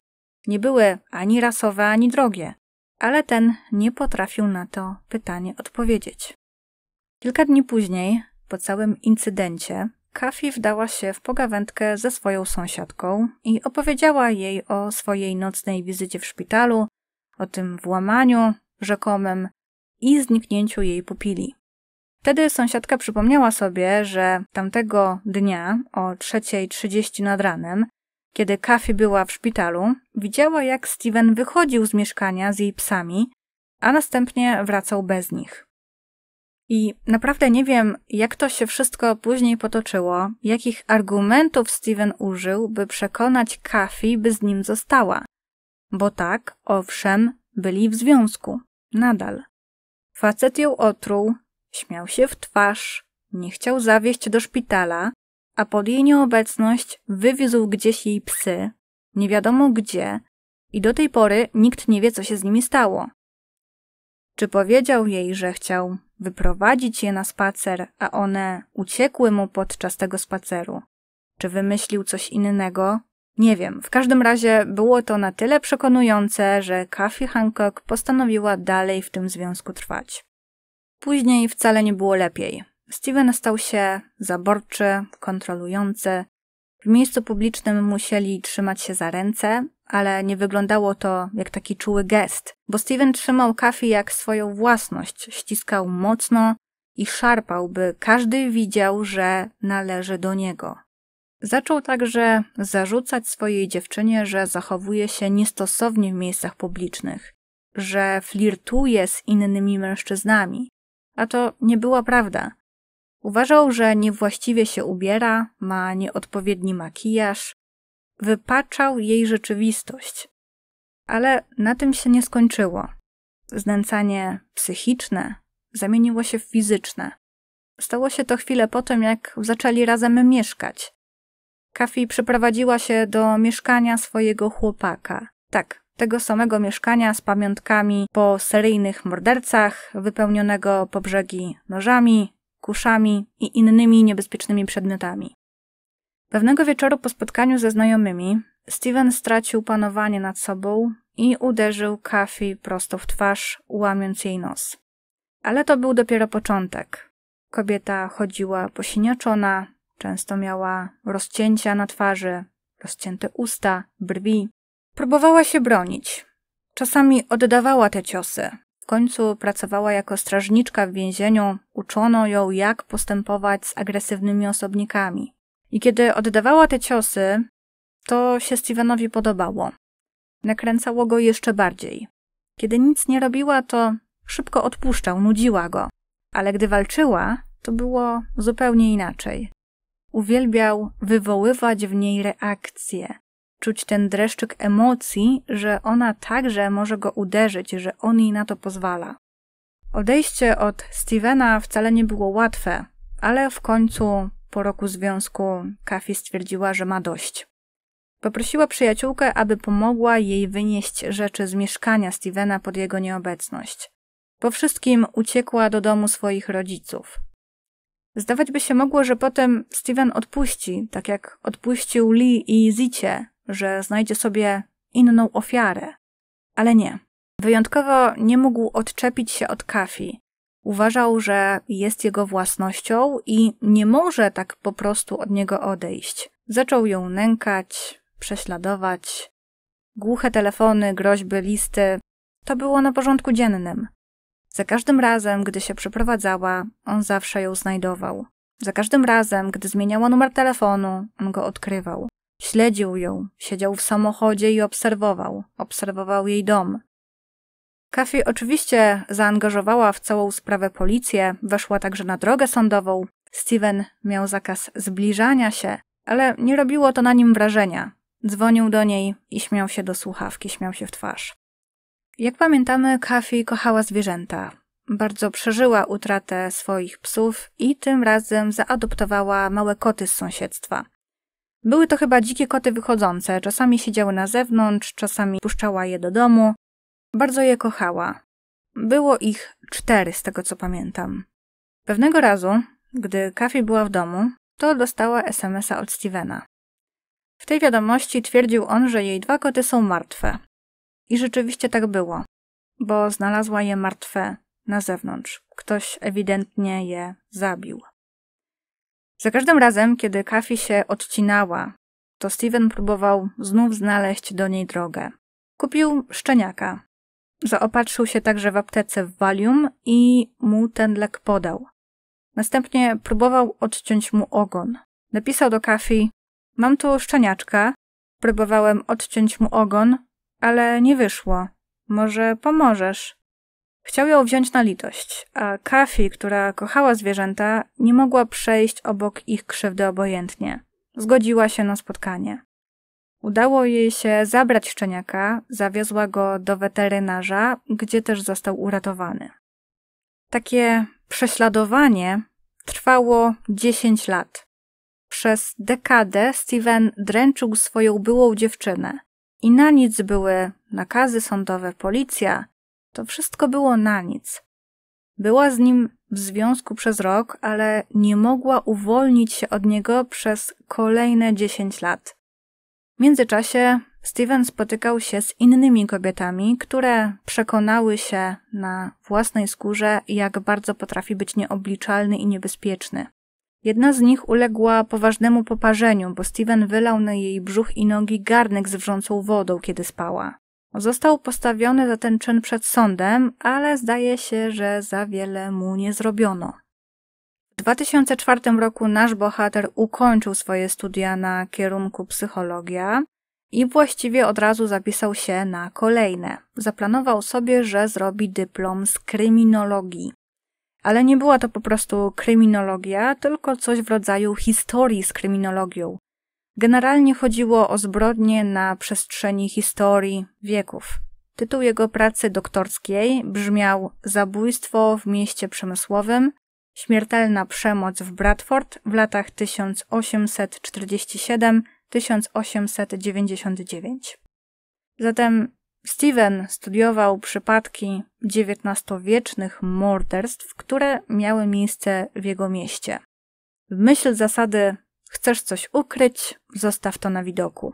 Nie były ani rasowe, ani drogie ale ten nie potrafił na to pytanie odpowiedzieć. Kilka dni później, po całym incydencie, Kafi wdała się w pogawędkę ze swoją sąsiadką i opowiedziała jej o swojej nocnej wizycie w szpitalu, o tym włamaniu rzekomym i zniknięciu jej pupili. Wtedy sąsiadka przypomniała sobie, że tamtego dnia o 3.30 nad ranem kiedy Kathy była w szpitalu, widziała jak Steven wychodził z mieszkania z jej psami, a następnie wracał bez nich. I naprawdę nie wiem, jak to się wszystko później potoczyło, jakich argumentów Steven użył, by przekonać Kathy, by z nim została. Bo tak, owszem, byli w związku. Nadal. Facet ją otruł, śmiał się w twarz, nie chciał zawieźć do szpitala, a pod jej nieobecność wywiózł gdzieś jej psy, nie wiadomo gdzie, i do tej pory nikt nie wie, co się z nimi stało. Czy powiedział jej, że chciał wyprowadzić je na spacer, a one uciekły mu podczas tego spaceru? Czy wymyślił coś innego? Nie wiem. W każdym razie było to na tyle przekonujące, że Kathy Hancock postanowiła dalej w tym związku trwać. Później wcale nie było lepiej. Steven stał się zaborczy, kontrolujący. W miejscu publicznym musieli trzymać się za ręce, ale nie wyglądało to jak taki czuły gest, bo Steven trzymał Kafi jak swoją własność, ściskał mocno i szarpał, by każdy widział, że należy do niego. Zaczął także zarzucać swojej dziewczynie, że zachowuje się niestosownie w miejscach publicznych, że flirtuje z innymi mężczyznami. A to nie była prawda. Uważał, że niewłaściwie się ubiera, ma nieodpowiedni makijaż, wypaczał jej rzeczywistość. Ale na tym się nie skończyło. Znęcanie psychiczne zamieniło się w fizyczne. Stało się to chwilę po tym, jak zaczęli razem mieszkać. Kafi przeprowadziła się do mieszkania swojego chłopaka. Tak, tego samego mieszkania z pamiątkami po seryjnych mordercach, wypełnionego po brzegi nożami, arkuszami i innymi niebezpiecznymi przedmiotami. Pewnego wieczoru po spotkaniu ze znajomymi, Steven stracił panowanie nad sobą i uderzył Kathy prosto w twarz, łamiąc jej nos. Ale to był dopiero początek. Kobieta chodziła posiniaczona, często miała rozcięcia na twarzy, rozcięte usta, brwi. Próbowała się bronić. Czasami oddawała te ciosy, końcu pracowała jako strażniczka w więzieniu, uczono ją, jak postępować z agresywnymi osobnikami. I kiedy oddawała te ciosy, to się Stevenowi podobało. Nakręcało go jeszcze bardziej. Kiedy nic nie robiła, to szybko odpuszczał, nudziła go. Ale gdy walczyła, to było zupełnie inaczej. Uwielbiał wywoływać w niej reakcje, czuć ten dreszczyk emocji, że ona także może go uderzyć, że on jej na to pozwala. Odejście od Stevena wcale nie było łatwe, ale w końcu po roku związku Kathy stwierdziła, że ma dość. Poprosiła przyjaciółkę, aby pomogła jej wynieść rzeczy z mieszkania Stevena pod jego nieobecność. Po wszystkim uciekła do domu swoich rodziców. Zdawać by się mogło, że potem Steven odpuści, tak jak odpuścił Lee i Zicie, że znajdzie sobie inną ofiarę, ale nie. Wyjątkowo nie mógł odczepić się od Kafi. Uważał, że jest jego własnością i nie może tak po prostu od niego odejść. Zaczął ją nękać, prześladować. Głuche telefony, groźby, listy to było na porządku dziennym. Za każdym razem, gdy się przeprowadzała, on zawsze ją znajdował. Za każdym razem, gdy zmieniała numer telefonu, on go odkrywał. Śledził ją, siedział w samochodzie i obserwował, obserwował jej dom. Kathy oczywiście zaangażowała w całą sprawę policję, weszła także na drogę sądową. Steven miał zakaz zbliżania się, ale nie robiło to na nim wrażenia. Dzwonił do niej i śmiał się do słuchawki, śmiał się w twarz. Jak pamiętamy, Kathy kochała zwierzęta. Bardzo przeżyła utratę swoich psów i tym razem zaadoptowała małe koty z sąsiedztwa. Były to chyba dzikie koty wychodzące, czasami siedziały na zewnątrz, czasami puszczała je do domu. Bardzo je kochała. Było ich cztery, z tego co pamiętam. Pewnego razu, gdy Kafi była w domu, to dostała SMS-a od Stevena. W tej wiadomości twierdził on, że jej dwa koty są martwe. I rzeczywiście tak było, bo znalazła je martwe na zewnątrz. Ktoś ewidentnie je zabił. Za każdym razem, kiedy Kafi się odcinała, to Steven próbował znów znaleźć do niej drogę. Kupił szczeniaka. Zaopatrzył się także w aptece w Valium i mu ten lek podał. Następnie próbował odciąć mu ogon. Napisał do Kafi: Mam tu szczeniaczka. Próbowałem odciąć mu ogon, ale nie wyszło. Może pomożesz? Chciał ją wziąć na litość, a Kafi, która kochała zwierzęta, nie mogła przejść obok ich krzywdy obojętnie. Zgodziła się na spotkanie. Udało jej się zabrać szczeniaka, zawiozła go do weterynarza, gdzie też został uratowany. Takie prześladowanie trwało 10 lat. Przez dekadę Steven dręczył swoją byłą dziewczynę i na nic były nakazy sądowe, policja, to wszystko było na nic. Była z nim w związku przez rok, ale nie mogła uwolnić się od niego przez kolejne 10 lat. W międzyczasie Steven spotykał się z innymi kobietami, które przekonały się na własnej skórze, jak bardzo potrafi być nieobliczalny i niebezpieczny. Jedna z nich uległa poważnemu poparzeniu, bo Steven wylał na jej brzuch i nogi garnek z wrzącą wodą, kiedy spała. Został postawiony za ten czyn przed sądem, ale zdaje się, że za wiele mu nie zrobiono. W 2004 roku nasz bohater ukończył swoje studia na kierunku psychologia i właściwie od razu zapisał się na kolejne. Zaplanował sobie, że zrobi dyplom z kryminologii. Ale nie była to po prostu kryminologia, tylko coś w rodzaju historii z kryminologią. Generalnie chodziło o zbrodnie na przestrzeni historii wieków. Tytuł jego pracy doktorskiej brzmiał Zabójstwo w mieście przemysłowym Śmiertelna przemoc w Bradford w latach 1847-1899. Zatem Steven studiował przypadki XIX-wiecznych morderstw, które miały miejsce w jego mieście. W myśl zasady Chcesz coś ukryć? Zostaw to na widoku.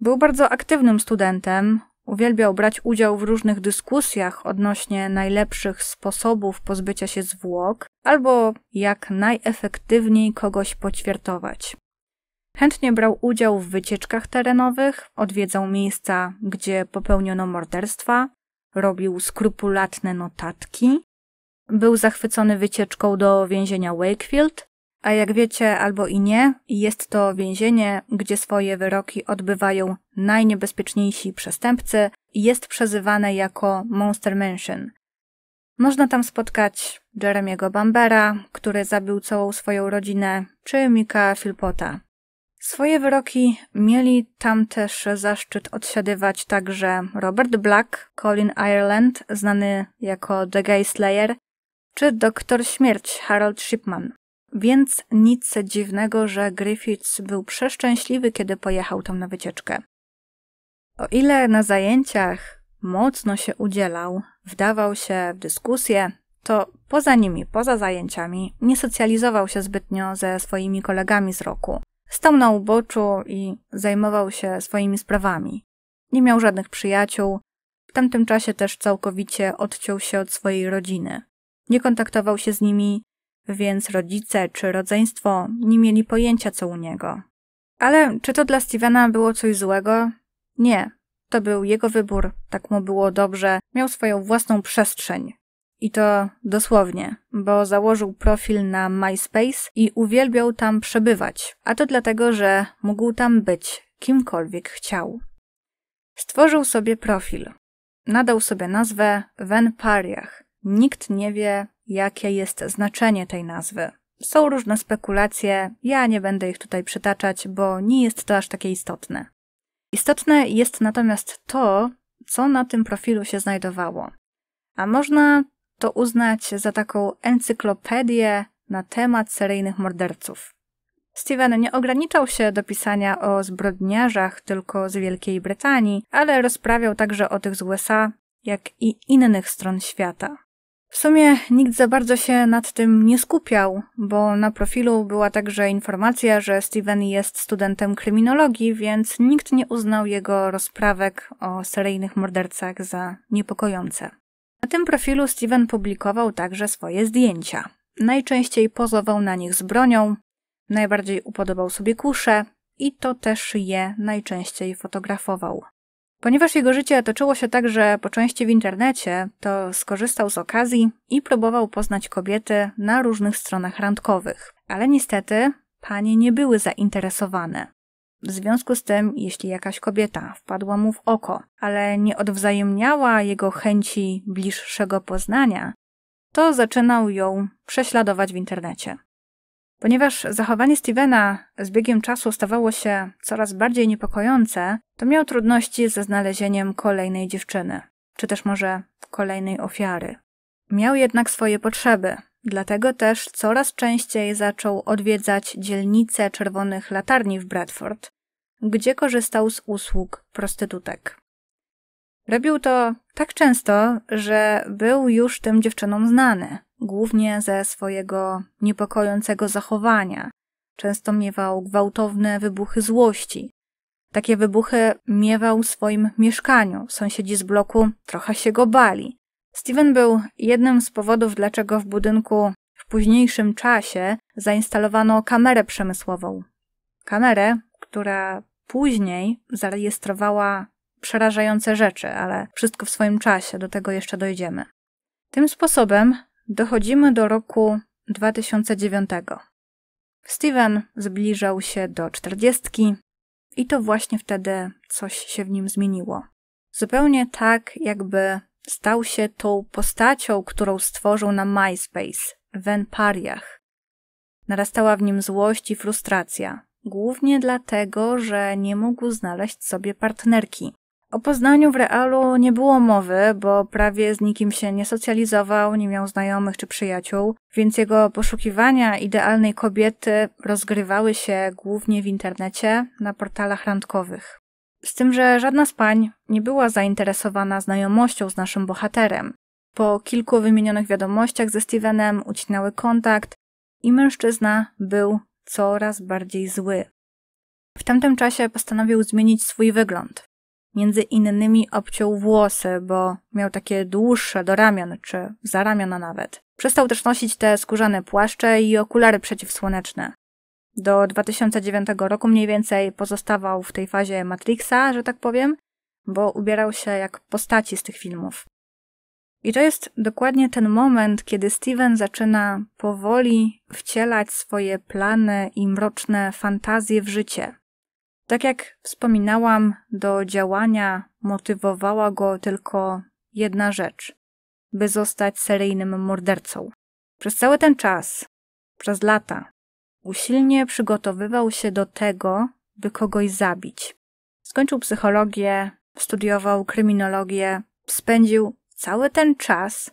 Był bardzo aktywnym studentem, uwielbiał brać udział w różnych dyskusjach odnośnie najlepszych sposobów pozbycia się zwłok albo jak najefektywniej kogoś poćwiartować. Chętnie brał udział w wycieczkach terenowych, odwiedzał miejsca, gdzie popełniono morderstwa, robił skrupulatne notatki. Był zachwycony wycieczką do więzienia Wakefield, a jak wiecie, albo i nie, jest to więzienie, gdzie swoje wyroki odbywają najniebezpieczniejsi przestępcy i jest przezywane jako Monster Mansion. Można tam spotkać Jeremiego Bambera, który zabił całą swoją rodzinę, czy Mika Filpota. Swoje wyroki mieli tam też zaszczyt odsiadywać także Robert Black, Colin Ireland, znany jako The Gay Slayer, czy doktor śmierć Harold Shipman. Więc nic dziwnego, że Griffiths był przeszczęśliwy, kiedy pojechał tam na wycieczkę. O ile na zajęciach mocno się udzielał, wdawał się w dyskusje, to poza nimi, poza zajęciami, nie socjalizował się zbytnio ze swoimi kolegami z roku. Stał na uboczu i zajmował się swoimi sprawami. Nie miał żadnych przyjaciół, w tamtym czasie też całkowicie odciął się od swojej rodziny. Nie kontaktował się z nimi więc rodzice czy rodzeństwo nie mieli pojęcia co u niego. Ale czy to dla Stevena było coś złego? Nie. To był jego wybór, tak mu było dobrze, miał swoją własną przestrzeń. I to dosłownie, bo założył profil na MySpace i uwielbiał tam przebywać, a to dlatego, że mógł tam być kimkolwiek chciał. Stworzył sobie profil. Nadał sobie nazwę Wen Pariach. Nikt nie wie, jakie jest znaczenie tej nazwy. Są różne spekulacje, ja nie będę ich tutaj przytaczać, bo nie jest to aż takie istotne. Istotne jest natomiast to, co na tym profilu się znajdowało. A można to uznać za taką encyklopedię na temat seryjnych morderców. Steven nie ograniczał się do pisania o zbrodniarzach tylko z Wielkiej Brytanii, ale rozprawiał także o tych z USA, jak i innych stron świata. W sumie nikt za bardzo się nad tym nie skupiał, bo na profilu była także informacja, że Steven jest studentem kryminologii, więc nikt nie uznał jego rozprawek o seryjnych mordercach za niepokojące. Na tym profilu Steven publikował także swoje zdjęcia. Najczęściej pozował na nich z bronią, najbardziej upodobał sobie kusze i to też je najczęściej fotografował. Ponieważ jego życie toczyło się także po części w internecie, to skorzystał z okazji i próbował poznać kobiety na różnych stronach randkowych. Ale niestety panie nie były zainteresowane. W związku z tym, jeśli jakaś kobieta wpadła mu w oko, ale nie odwzajemniała jego chęci bliższego poznania, to zaczynał ją prześladować w internecie. Ponieważ zachowanie Stevena z biegiem czasu stawało się coraz bardziej niepokojące, to miał trudności ze znalezieniem kolejnej dziewczyny, czy też może kolejnej ofiary. Miał jednak swoje potrzeby, dlatego też coraz częściej zaczął odwiedzać dzielnicę czerwonych latarni w Bradford, gdzie korzystał z usług prostytutek. Robił to tak często, że był już tym dziewczynom znany – głównie ze swojego niepokojącego zachowania. Często miewał gwałtowne wybuchy złości. Takie wybuchy miewał w swoim mieszkaniu. Sąsiedzi z bloku trochę się go bali. Steven był jednym z powodów, dlaczego w budynku w późniejszym czasie zainstalowano kamerę przemysłową. Kamerę, która później zarejestrowała przerażające rzeczy, ale wszystko w swoim czasie, do tego jeszcze dojdziemy. Tym sposobem Dochodzimy do roku 2009. Steven zbliżał się do czterdziestki i to właśnie wtedy coś się w nim zmieniło. Zupełnie tak, jakby stał się tą postacią, którą stworzył na MySpace, w Enpariach. Narastała w nim złość i frustracja, głównie dlatego, że nie mógł znaleźć sobie partnerki. O poznaniu w realu nie było mowy, bo prawie z nikim się nie socjalizował, nie miał znajomych czy przyjaciół, więc jego poszukiwania idealnej kobiety rozgrywały się głównie w internecie, na portalach randkowych. Z tym, że żadna z pań nie była zainteresowana znajomością z naszym bohaterem. Po kilku wymienionych wiadomościach ze Stevenem ucinały kontakt i mężczyzna był coraz bardziej zły. W tamtym czasie postanowił zmienić swój wygląd. Między innymi obciął włosy, bo miał takie dłuższe do ramion czy za ramiona nawet. Przestał też nosić te skórzane płaszcze i okulary przeciwsłoneczne. Do 2009 roku mniej więcej pozostawał w tej fazie Matrixa, że tak powiem, bo ubierał się jak postaci z tych filmów. I to jest dokładnie ten moment, kiedy Steven zaczyna powoli wcielać swoje plany i mroczne fantazje w życie. Tak jak wspominałam, do działania motywowała go tylko jedna rzecz: by zostać seryjnym mordercą. Przez cały ten czas, przez lata, usilnie przygotowywał się do tego, by kogoś zabić. Skończył psychologię, studiował kryminologię, spędził cały ten czas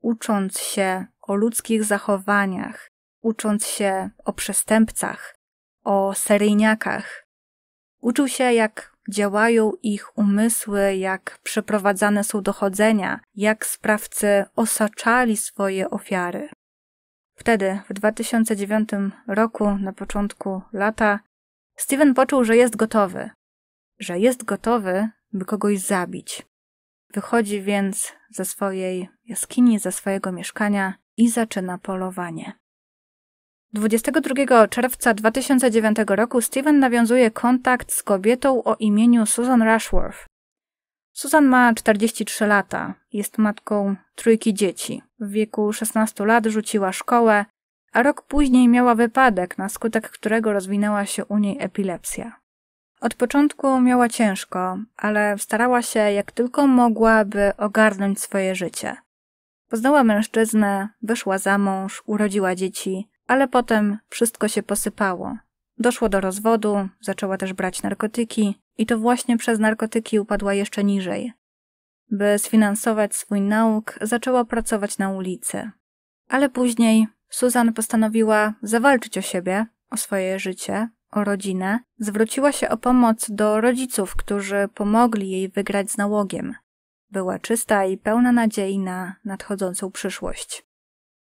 ucząc się o ludzkich zachowaniach, ucząc się o przestępcach, o seryjniakach, Uczył się, jak działają ich umysły, jak przeprowadzane są dochodzenia, jak sprawcy osaczali swoje ofiary. Wtedy, w 2009 roku, na początku lata, Steven poczuł, że jest gotowy, że jest gotowy, by kogoś zabić. Wychodzi więc ze swojej jaskini, ze swojego mieszkania i zaczyna polowanie. 22 czerwca 2009 roku Steven nawiązuje kontakt z kobietą o imieniu Susan Rushworth. Susan ma 43 lata, jest matką trójki dzieci. W wieku 16 lat rzuciła szkołę, a rok później miała wypadek, na skutek którego rozwinęła się u niej epilepsja. Od początku miała ciężko, ale starała się jak tylko mogła, by ogarnąć swoje życie. Poznała mężczyznę, wyszła za mąż, urodziła dzieci, ale potem wszystko się posypało. Doszło do rozwodu, zaczęła też brać narkotyki i to właśnie przez narkotyki upadła jeszcze niżej. By sfinansować swój nauk, zaczęła pracować na ulicy. Ale później Susan postanowiła zawalczyć o siebie, o swoje życie, o rodzinę. Zwróciła się o pomoc do rodziców, którzy pomogli jej wygrać z nałogiem. Była czysta i pełna nadziei na nadchodzącą przyszłość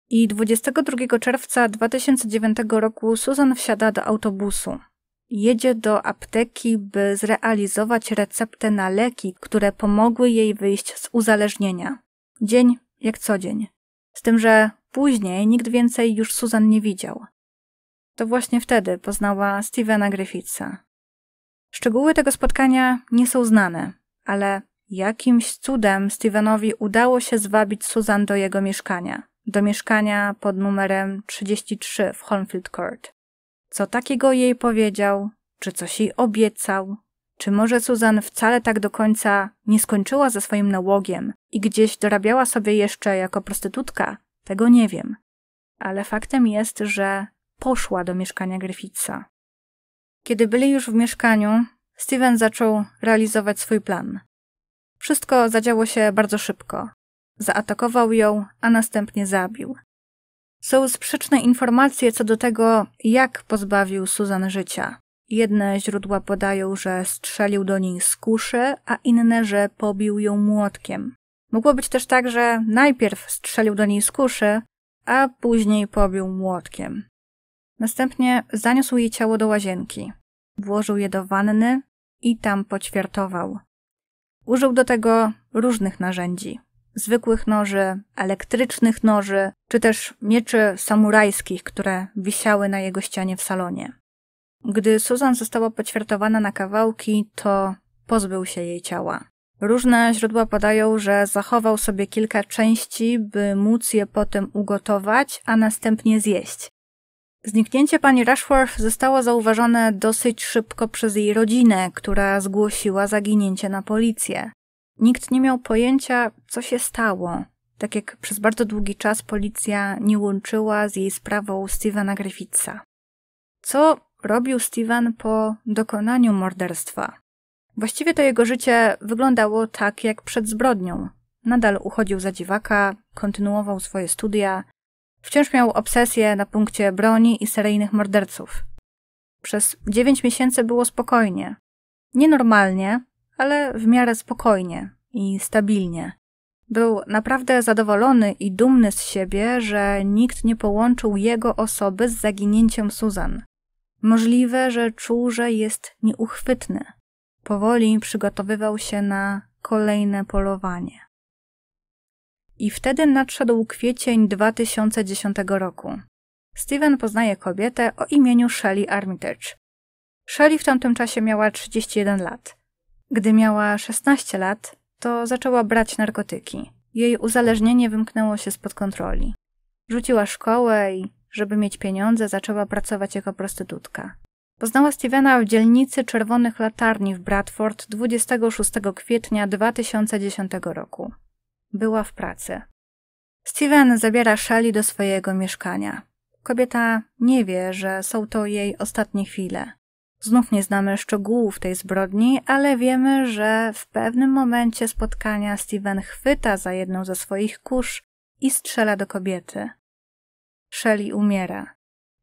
i 22 czerwca 2009 roku Susan wsiada do autobusu. Jedzie do apteki, by zrealizować receptę na leki, które pomogły jej wyjść z uzależnienia. Dzień jak co dzień. Z tym, że później nikt więcej już Susan nie widział. To właśnie wtedy poznała Stevena Griffitha. Szczegóły tego spotkania nie są znane, ale jakimś cudem Stevenowi udało się zwabić Susan do jego mieszkania do mieszkania pod numerem 33 w Holmfield Court. Co takiego jej powiedział, czy coś jej obiecał, czy może Susan wcale tak do końca nie skończyła ze swoim nałogiem i gdzieś dorabiała sobie jeszcze jako prostytutka? Tego nie wiem. Ale faktem jest, że poszła do mieszkania Griffitha. Kiedy byli już w mieszkaniu, Steven zaczął realizować swój plan. Wszystko zadziało się bardzo szybko zaatakował ją, a następnie zabił. Są sprzeczne informacje co do tego, jak pozbawił Susan życia. Jedne źródła podają, że strzelił do niej z kuszy, a inne, że pobił ją młotkiem. Mogło być też tak, że najpierw strzelił do niej z kuszy, a później pobił młotkiem. Następnie zaniósł jej ciało do łazienki, włożył je do wanny i tam poćwiartował. Użył do tego różnych narzędzi zwykłych noży, elektrycznych noży, czy też mieczy samurajskich, które wisiały na jego ścianie w salonie. Gdy Susan została poćwiartowana na kawałki, to pozbył się jej ciała. Różne źródła podają, że zachował sobie kilka części, by móc je potem ugotować, a następnie zjeść. Zniknięcie pani Rushworth zostało zauważone dosyć szybko przez jej rodzinę, która zgłosiła zaginięcie na policję. Nikt nie miał pojęcia, co się stało. Tak jak przez bardzo długi czas policja nie łączyła z jej sprawą Stevena Griffitha. Co robił Steven po dokonaniu morderstwa? Właściwie to jego życie wyglądało tak jak przed zbrodnią. Nadal uchodził za dziwaka, kontynuował swoje studia, wciąż miał obsesję na punkcie broni i seryjnych morderców. Przez dziewięć miesięcy było spokojnie. Nienormalnie, ale w miarę spokojnie i stabilnie. Był naprawdę zadowolony i dumny z siebie, że nikt nie połączył jego osoby z zaginięciem Suzan. Możliwe, że czuł, że jest nieuchwytny. Powoli przygotowywał się na kolejne polowanie. I wtedy nadszedł kwiecień 2010 roku. Steven poznaje kobietę o imieniu Shelley Armitage. Shelley w tamtym czasie miała 31 lat. Gdy miała 16 lat, to zaczęła brać narkotyki. Jej uzależnienie wymknęło się spod kontroli. Rzuciła szkołę i, żeby mieć pieniądze, zaczęła pracować jako prostytutka. Poznała Stevena w dzielnicy Czerwonych Latarni w Bradford 26 kwietnia 2010 roku. Była w pracy. Steven zabiera Shelly do swojego mieszkania. Kobieta nie wie, że są to jej ostatnie chwile. Znów nie znamy szczegółów tej zbrodni, ale wiemy, że w pewnym momencie spotkania Steven chwyta za jedną ze swoich kurz i strzela do kobiety. Shelley umiera.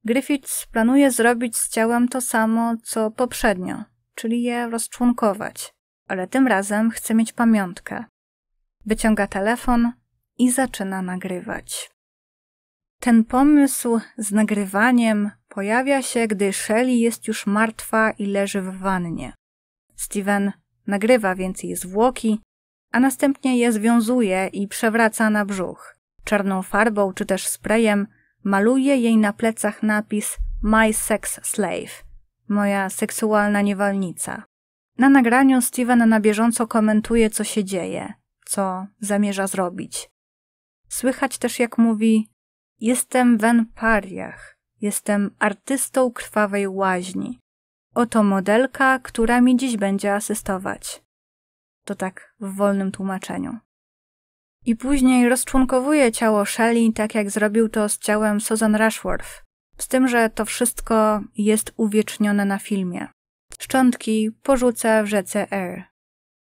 Griffiths planuje zrobić z ciałem to samo, co poprzednio, czyli je rozczłonkować, ale tym razem chce mieć pamiątkę. Wyciąga telefon i zaczyna nagrywać. Ten pomysł z nagrywaniem Pojawia się, gdy Shelley jest już martwa i leży w wannie. Steven nagrywa więc jej zwłoki, a następnie je związuje i przewraca na brzuch. Czarną farbą czy też sprayem maluje jej na plecach napis My Sex Slave moja seksualna niewolnica. Na nagraniu Steven na bieżąco komentuje, co się dzieje, co zamierza zrobić. Słychać też, jak mówi: Jestem w pariach. Jestem artystą krwawej łaźni. Oto modelka, która mi dziś będzie asystować. To tak w wolnym tłumaczeniu. I później rozczłonkowuje ciało Shelley, tak jak zrobił to z ciałem Susan Rushworth. Z tym, że to wszystko jest uwiecznione na filmie. Szczątki porzuca w rzece Air.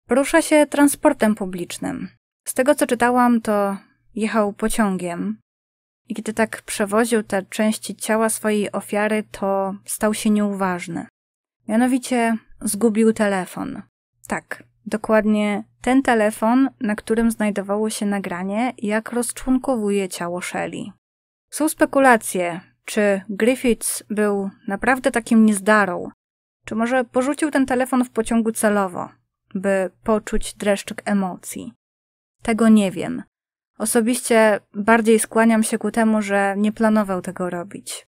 Porusza się transportem publicznym. Z tego co czytałam, to jechał pociągiem, i gdy tak przewoził te części ciała swojej ofiary, to stał się nieuważny. Mianowicie zgubił telefon. Tak, dokładnie ten telefon, na którym znajdowało się nagranie, jak rozczłonkowuje ciało Shelley. Są spekulacje, czy Griffiths był naprawdę takim niezdarą, czy może porzucił ten telefon w pociągu celowo, by poczuć dreszczyk emocji. Tego nie wiem. Osobiście bardziej skłaniam się ku temu, że nie planował tego robić.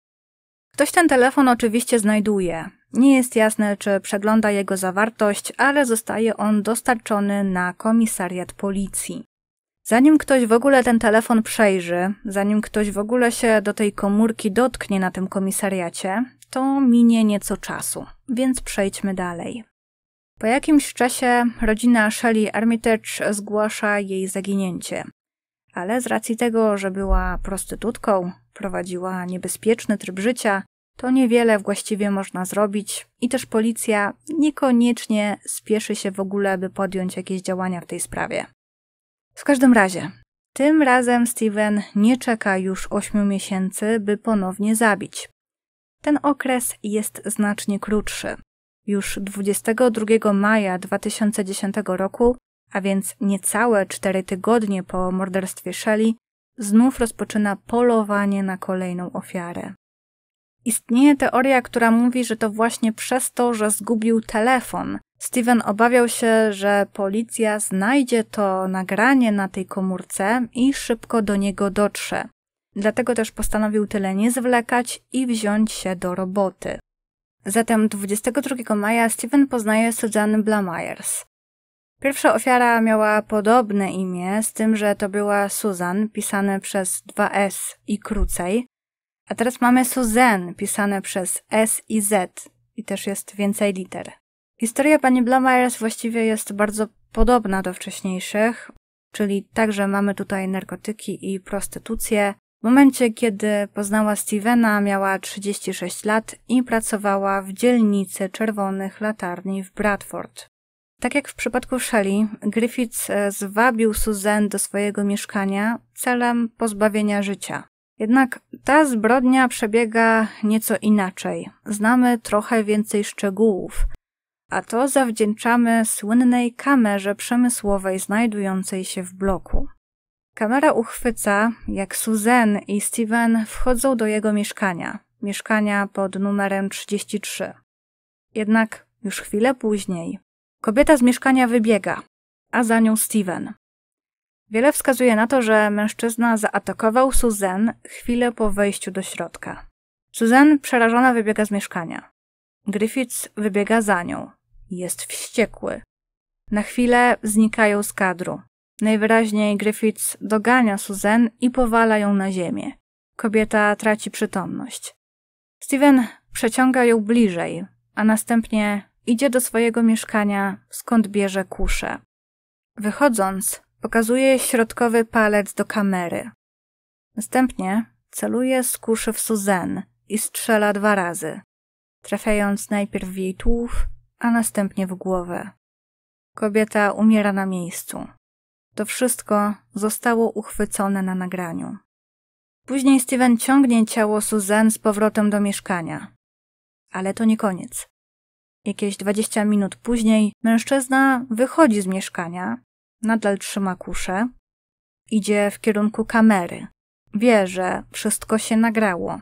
Ktoś ten telefon oczywiście znajduje. Nie jest jasne, czy przegląda jego zawartość, ale zostaje on dostarczony na komisariat policji. Zanim ktoś w ogóle ten telefon przejrzy, zanim ktoś w ogóle się do tej komórki dotknie na tym komisariacie, to minie nieco czasu, więc przejdźmy dalej. Po jakimś czasie rodzina Shelley Armitage zgłasza jej zaginięcie ale z racji tego, że była prostytutką, prowadziła niebezpieczny tryb życia, to niewiele właściwie można zrobić i też policja niekoniecznie spieszy się w ogóle, by podjąć jakieś działania w tej sprawie. W każdym razie, tym razem Steven nie czeka już 8 miesięcy, by ponownie zabić. Ten okres jest znacznie krótszy. Już 22 maja 2010 roku a więc niecałe cztery tygodnie po morderstwie Shelley, znów rozpoczyna polowanie na kolejną ofiarę. Istnieje teoria, która mówi, że to właśnie przez to, że zgubił telefon, Steven obawiał się, że policja znajdzie to nagranie na tej komórce i szybko do niego dotrze. Dlatego też postanowił tyle nie zwlekać i wziąć się do roboty. Zatem 22 maja Steven poznaje Suzanne Blamires. Pierwsza ofiara miała podobne imię, z tym, że to była Susan, pisane przez dwa S i krócej. A teraz mamy Suzanne, pisane przez S i Z, i też jest więcej liter. Historia pani Blamires właściwie jest bardzo podobna do wcześniejszych, czyli także mamy tutaj narkotyki i prostytucję. W momencie, kiedy poznała Stevena, miała 36 lat i pracowała w dzielnicy Czerwonych Latarni w Bradford. Tak jak w przypadku Shelley, Griffith e, zwabił Suzanne do swojego mieszkania celem pozbawienia życia. Jednak ta zbrodnia przebiega nieco inaczej. Znamy trochę więcej szczegółów, a to zawdzięczamy słynnej kamerze przemysłowej znajdującej się w bloku. Kamera uchwyca, jak Suzanne i Steven wchodzą do jego mieszkania, mieszkania pod numerem 33. Jednak już chwilę później Kobieta z mieszkania wybiega, a za nią Steven. Wiele wskazuje na to, że mężczyzna zaatakował Suzanne chwilę po wejściu do środka. Suzanne przerażona wybiega z mieszkania. Griffiths wybiega za nią. Jest wściekły. Na chwilę znikają z kadru. Najwyraźniej Griffiths dogania Suzanne i powala ją na ziemię. Kobieta traci przytomność. Steven przeciąga ją bliżej, a następnie Idzie do swojego mieszkania, skąd bierze kuszę. Wychodząc, pokazuje środkowy palec do kamery. Następnie celuje z kuszy w Suzanne i strzela dwa razy, trafiając najpierw w jej tułów, a następnie w głowę. Kobieta umiera na miejscu. To wszystko zostało uchwycone na nagraniu. Później Steven ciągnie ciało Suzanne z powrotem do mieszkania. Ale to nie koniec. Jakieś 20 minut później mężczyzna wychodzi z mieszkania, nadal trzyma kuszę, idzie w kierunku kamery. Wie, że wszystko się nagrało.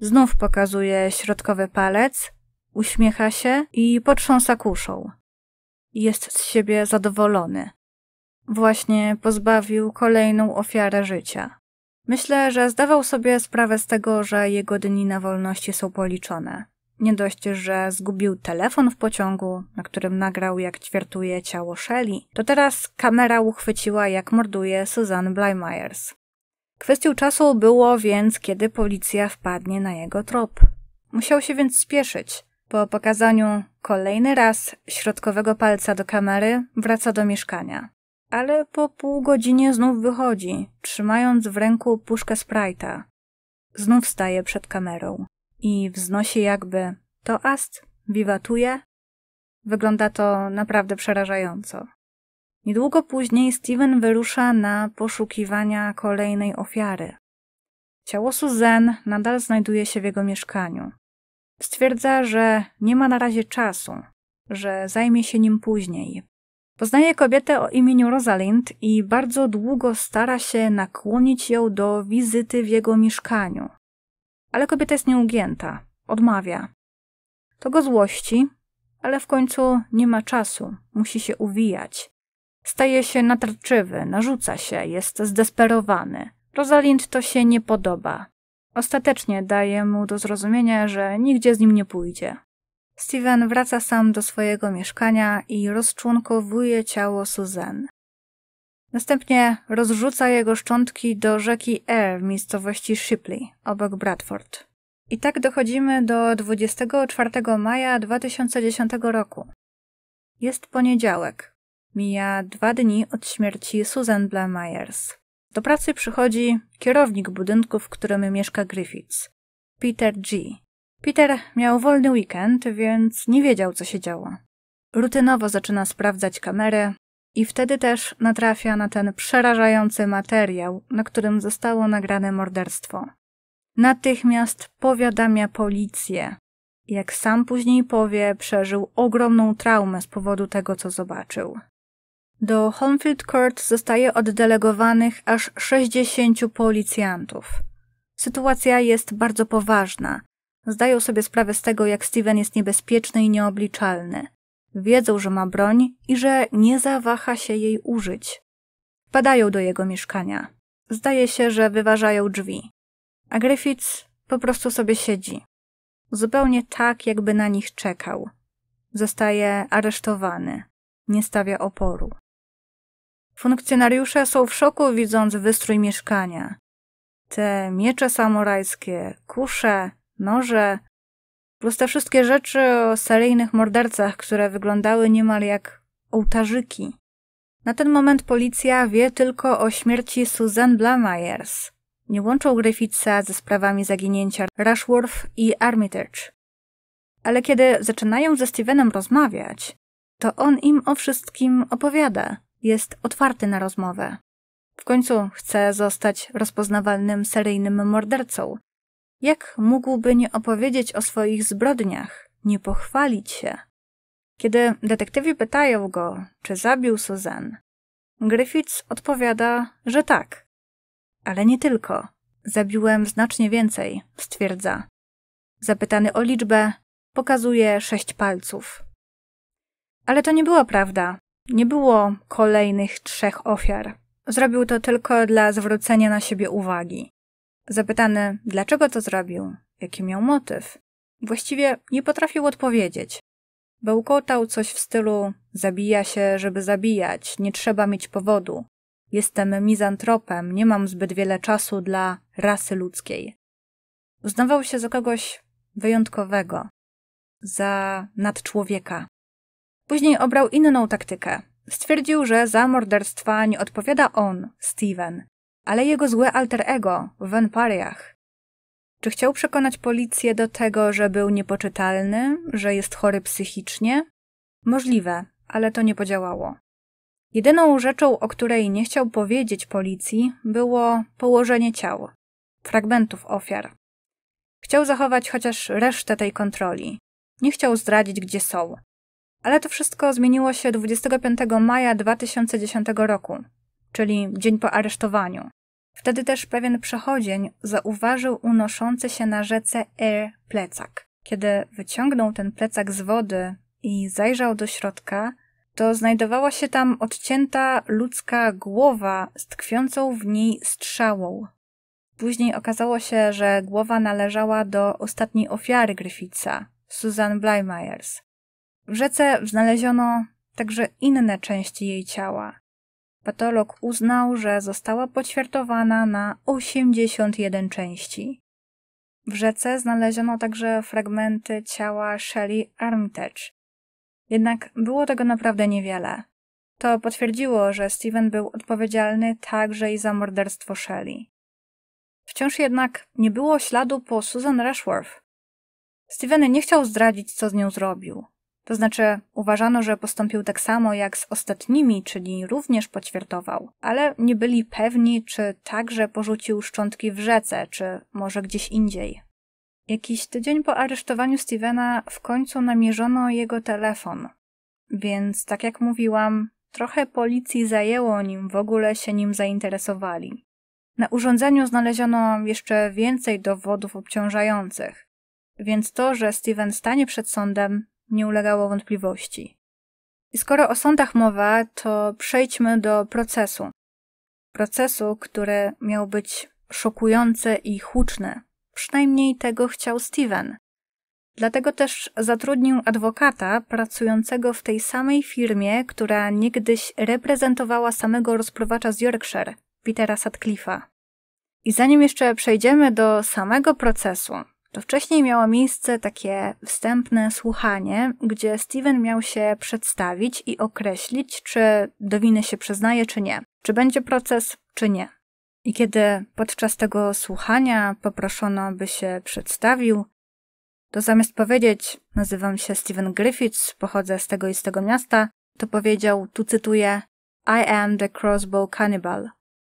Znów pokazuje środkowy palec, uśmiecha się i potrząsa kuszą. Jest z siebie zadowolony. Właśnie pozbawił kolejną ofiarę życia. Myślę, że zdawał sobie sprawę z tego, że jego dni na wolności są policzone. Nie dość, że zgubił telefon w pociągu, na którym nagrał jak ćwiertuje ciało Shelley, to teraz kamera uchwyciła jak morduje Suzanne Blymyers. Kwestią czasu było więc, kiedy policja wpadnie na jego trop. Musiał się więc spieszyć. Po pokazaniu kolejny raz środkowego palca do kamery wraca do mieszkania. Ale po pół godzinie znów wychodzi, trzymając w ręku puszkę Sprite'a. Znów staje przed kamerą i wznosi jakby toast, wiwatuje. Wygląda to naprawdę przerażająco. Niedługo później Steven wyrusza na poszukiwania kolejnej ofiary. Ciało Suzanne nadal znajduje się w jego mieszkaniu. Stwierdza, że nie ma na razie czasu, że zajmie się nim później. Poznaje kobietę o imieniu Rosalind i bardzo długo stara się nakłonić ją do wizyty w jego mieszkaniu ale kobieta jest nieugięta, odmawia. To go złości, ale w końcu nie ma czasu, musi się uwijać. Staje się natarczywy, narzuca się, jest zdesperowany. Rosalind to się nie podoba. Ostatecznie daje mu do zrozumienia, że nigdzie z nim nie pójdzie. Steven wraca sam do swojego mieszkania i rozczłonkowuje ciało Suzanne. Następnie rozrzuca jego szczątki do rzeki Air w miejscowości Shipley, obok Bradford. I tak dochodzimy do 24 maja 2010 roku. Jest poniedziałek. Mija dwa dni od śmierci Susan Blair Myers. Do pracy przychodzi kierownik budynku, w którym mieszka Griffiths, Peter G. Peter miał wolny weekend, więc nie wiedział, co się działo. Rutynowo zaczyna sprawdzać kamery, i wtedy też natrafia na ten przerażający materiał, na którym zostało nagrane morderstwo. Natychmiast powiadamia policję. Jak sam później powie, przeżył ogromną traumę z powodu tego, co zobaczył. Do Homefield Court zostaje oddelegowanych aż 60 policjantów. Sytuacja jest bardzo poważna. Zdają sobie sprawę z tego, jak Steven jest niebezpieczny i nieobliczalny. Wiedzą, że ma broń i że nie zawaha się jej użyć. Padają do jego mieszkania. Zdaje się, że wyważają drzwi. A Griffiths po prostu sobie siedzi. Zupełnie tak, jakby na nich czekał. Zostaje aresztowany. Nie stawia oporu. Funkcjonariusze są w szoku, widząc wystrój mieszkania. Te miecze samurajskie, kusze, noże, Plus te wszystkie rzeczy o seryjnych mordercach, które wyglądały niemal jak ołtarzyki. Na ten moment policja wie tylko o śmierci Susan Blamayers, Nie łączą Griffitha ze sprawami zaginięcia Rushworth i Armitage. Ale kiedy zaczynają ze Stevenem rozmawiać, to on im o wszystkim opowiada. Jest otwarty na rozmowę. W końcu chce zostać rozpoznawalnym seryjnym mordercą, jak mógłby nie opowiedzieć o swoich zbrodniach, nie pochwalić się? Kiedy detektywi pytają go, czy zabił Suzanne, Griffiths odpowiada, że tak. Ale nie tylko. Zabiłem znacznie więcej, stwierdza. Zapytany o liczbę, pokazuje sześć palców. Ale to nie była prawda. Nie było kolejnych trzech ofiar. Zrobił to tylko dla zwrócenia na siebie uwagi. Zapytany, dlaczego to zrobił, jaki miał motyw, właściwie nie potrafił odpowiedzieć. Bełkotał coś w stylu: Zabija się, żeby zabijać, nie trzeba mieć powodu. Jestem mizantropem, nie mam zbyt wiele czasu dla rasy ludzkiej. Uznawał się za kogoś wyjątkowego, za nadczłowieka. Później obrał inną taktykę. Stwierdził, że za morderstwa nie odpowiada on, Steven, ale jego złe alter ego w Vampariach. Czy chciał przekonać policję do tego, że był niepoczytalny, że jest chory psychicznie? Możliwe, ale to nie podziałało. Jedyną rzeczą, o której nie chciał powiedzieć policji, było położenie ciał, fragmentów ofiar. Chciał zachować chociaż resztę tej kontroli. Nie chciał zdradzić, gdzie są. Ale to wszystko zmieniło się 25 maja 2010 roku, czyli dzień po aresztowaniu. Wtedy też pewien przechodzień zauważył unoszący się na rzece Air plecak. Kiedy wyciągnął ten plecak z wody i zajrzał do środka, to znajdowała się tam odcięta ludzka głowa z tkwiącą w niej strzałą. Później okazało się, że głowa należała do ostatniej ofiary Gryfica, Susan Blymeyers. W rzece znaleziono także inne części jej ciała, Patolog uznał, że została poćwiartowana na 81 części. W rzece znaleziono także fragmenty ciała Shelley Armitage. Jednak było tego naprawdę niewiele. To potwierdziło, że Steven był odpowiedzialny także i za morderstwo Shelley. Wciąż jednak nie było śladu po Susan Rushworth. Steven nie chciał zdradzić, co z nią zrobił. To znaczy uważano, że postąpił tak samo jak z ostatnimi, czyli również poćwiartował, ale nie byli pewni, czy także porzucił szczątki w rzece, czy może gdzieś indziej. Jakiś tydzień po aresztowaniu Stevena w końcu namierzono jego telefon. Więc, tak jak mówiłam, trochę policji zajęło nim, w ogóle się nim zainteresowali. Na urządzeniu znaleziono jeszcze więcej dowodów obciążających, więc to, że Steven stanie przed sądem, nie ulegało wątpliwości. I skoro o sądach mowa, to przejdźmy do procesu. Procesu, który miał być szokujący i huczny. Przynajmniej tego chciał Steven. Dlatego też zatrudnił adwokata pracującego w tej samej firmie, która niegdyś reprezentowała samego rozprowacza z Yorkshire, Petera Sutcliffe'a. I zanim jeszcze przejdziemy do samego procesu, to wcześniej miało miejsce takie wstępne słuchanie, gdzie Steven miał się przedstawić i określić, czy do winy się przyznaje, czy nie, czy będzie proces, czy nie. I kiedy podczas tego słuchania poproszono, by się przedstawił, to zamiast powiedzieć, nazywam się Steven Griffiths, pochodzę z tego i z tego miasta, to powiedział, tu cytuję, I am the crossbow cannibal,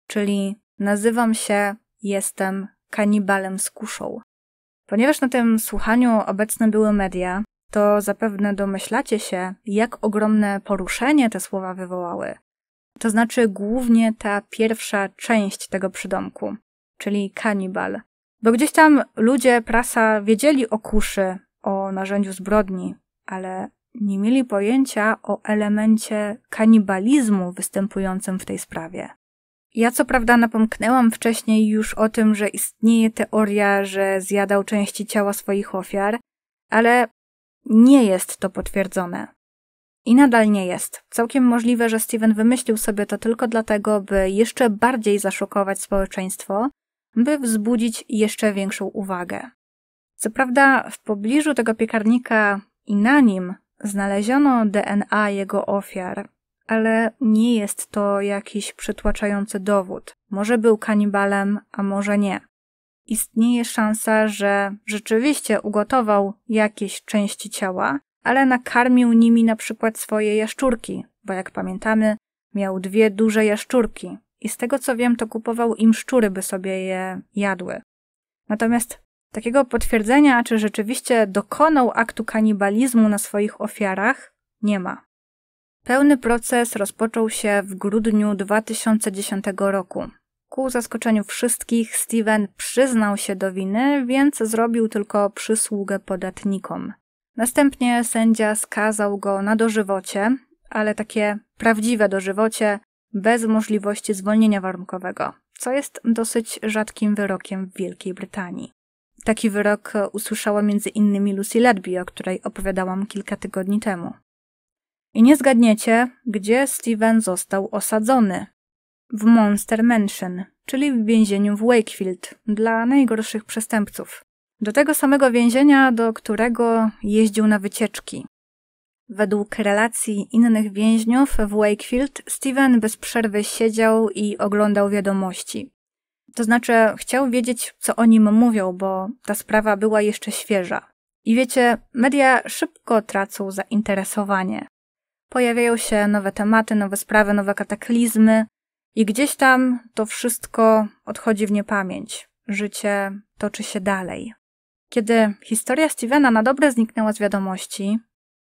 czyli nazywam się, jestem kanibalem z kuszą. Ponieważ na tym słuchaniu obecne były media, to zapewne domyślacie się, jak ogromne poruszenie te słowa wywołały. To znaczy głównie ta pierwsza część tego przydomku, czyli kanibal. Bo gdzieś tam ludzie, prasa wiedzieli o kuszy, o narzędziu zbrodni, ale nie mieli pojęcia o elemencie kanibalizmu występującym w tej sprawie. Ja co prawda napomknęłam wcześniej już o tym, że istnieje teoria, że zjadał części ciała swoich ofiar, ale nie jest to potwierdzone. I nadal nie jest. Całkiem możliwe, że Steven wymyślił sobie to tylko dlatego, by jeszcze bardziej zaszokować społeczeństwo, by wzbudzić jeszcze większą uwagę. Co prawda, w pobliżu tego piekarnika i na nim znaleziono DNA jego ofiar, ale nie jest to jakiś przytłaczający dowód. Może był kanibalem, a może nie. Istnieje szansa, że rzeczywiście ugotował jakieś części ciała, ale nakarmił nimi na przykład swoje jaszczurki, bo jak pamiętamy, miał dwie duże jaszczurki i z tego co wiem, to kupował im szczury, by sobie je jadły. Natomiast takiego potwierdzenia, czy rzeczywiście dokonał aktu kanibalizmu na swoich ofiarach, nie ma. Pełny proces rozpoczął się w grudniu 2010 roku. Ku zaskoczeniu wszystkich, Steven przyznał się do winy, więc zrobił tylko przysługę podatnikom. Następnie sędzia skazał go na dożywocie, ale takie prawdziwe dożywocie, bez możliwości zwolnienia warunkowego, co jest dosyć rzadkim wyrokiem w Wielkiej Brytanii. Taki wyrok usłyszała między innymi Lucy Ledby, o której opowiadałam kilka tygodni temu. I nie zgadniecie, gdzie Steven został osadzony. W Monster Mansion, czyli w więzieniu w Wakefield dla najgorszych przestępców. Do tego samego więzienia, do którego jeździł na wycieczki. Według relacji innych więźniów w Wakefield, Steven bez przerwy siedział i oglądał wiadomości. To znaczy, chciał wiedzieć, co o nim mówią, bo ta sprawa była jeszcze świeża. I wiecie, media szybko tracą zainteresowanie pojawiają się nowe tematy, nowe sprawy, nowe kataklizmy, i gdzieś tam to wszystko odchodzi w niepamięć. Życie toczy się dalej. Kiedy historia Stevena na dobre zniknęła z wiadomości,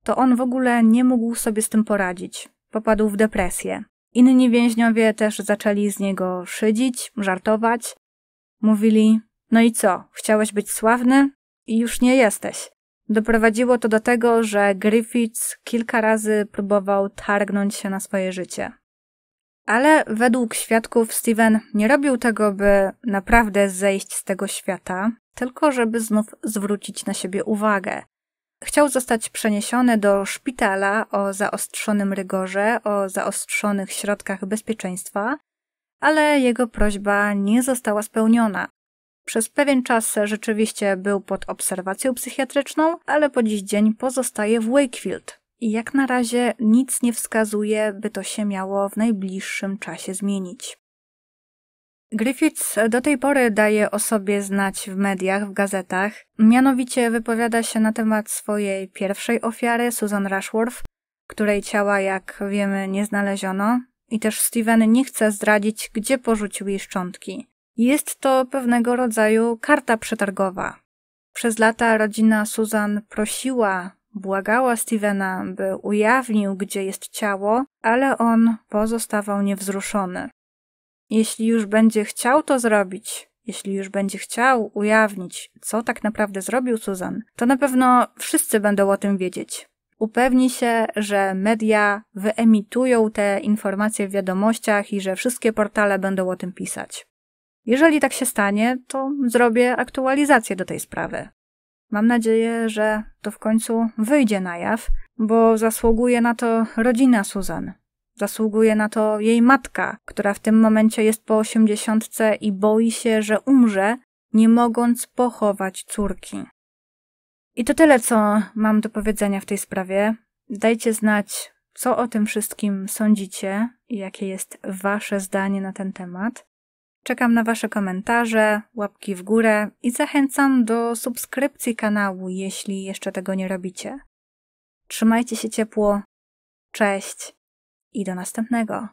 to on w ogóle nie mógł sobie z tym poradzić. Popadł w depresję. Inni więźniowie też zaczęli z niego szydzić, żartować. Mówili: No i co, chciałeś być sławny? I już nie jesteś. Doprowadziło to do tego, że Griffiths kilka razy próbował targnąć się na swoje życie. Ale według świadków Steven nie robił tego, by naprawdę zejść z tego świata, tylko żeby znów zwrócić na siebie uwagę. Chciał zostać przeniesiony do szpitala o zaostrzonym rygorze, o zaostrzonych środkach bezpieczeństwa, ale jego prośba nie została spełniona. Przez pewien czas rzeczywiście był pod obserwacją psychiatryczną, ale po dziś dzień pozostaje w Wakefield. I jak na razie nic nie wskazuje, by to się miało w najbliższym czasie zmienić. Griffiths do tej pory daje o sobie znać w mediach, w gazetach. Mianowicie wypowiada się na temat swojej pierwszej ofiary, Susan Rushworth, której ciała, jak wiemy, nie znaleziono. I też Steven nie chce zdradzić, gdzie porzucił jej szczątki. Jest to pewnego rodzaju karta przetargowa. Przez lata rodzina Susan prosiła, błagała Stevena, by ujawnił, gdzie jest ciało, ale on pozostawał niewzruszony. Jeśli już będzie chciał to zrobić, jeśli już będzie chciał ujawnić, co tak naprawdę zrobił Susan, to na pewno wszyscy będą o tym wiedzieć. Upewni się, że media wyemitują te informacje w wiadomościach i że wszystkie portale będą o tym pisać. Jeżeli tak się stanie, to zrobię aktualizację do tej sprawy. Mam nadzieję, że to w końcu wyjdzie na jaw, bo zasługuje na to rodzina Susan. Zasługuje na to jej matka, która w tym momencie jest po osiemdziesiątce i boi się, że umrze, nie mogąc pochować córki. I to tyle, co mam do powiedzenia w tej sprawie. Dajcie znać, co o tym wszystkim sądzicie i jakie jest Wasze zdanie na ten temat. Czekam na Wasze komentarze, łapki w górę i zachęcam do subskrypcji kanału, jeśli jeszcze tego nie robicie. Trzymajcie się ciepło, cześć i do następnego.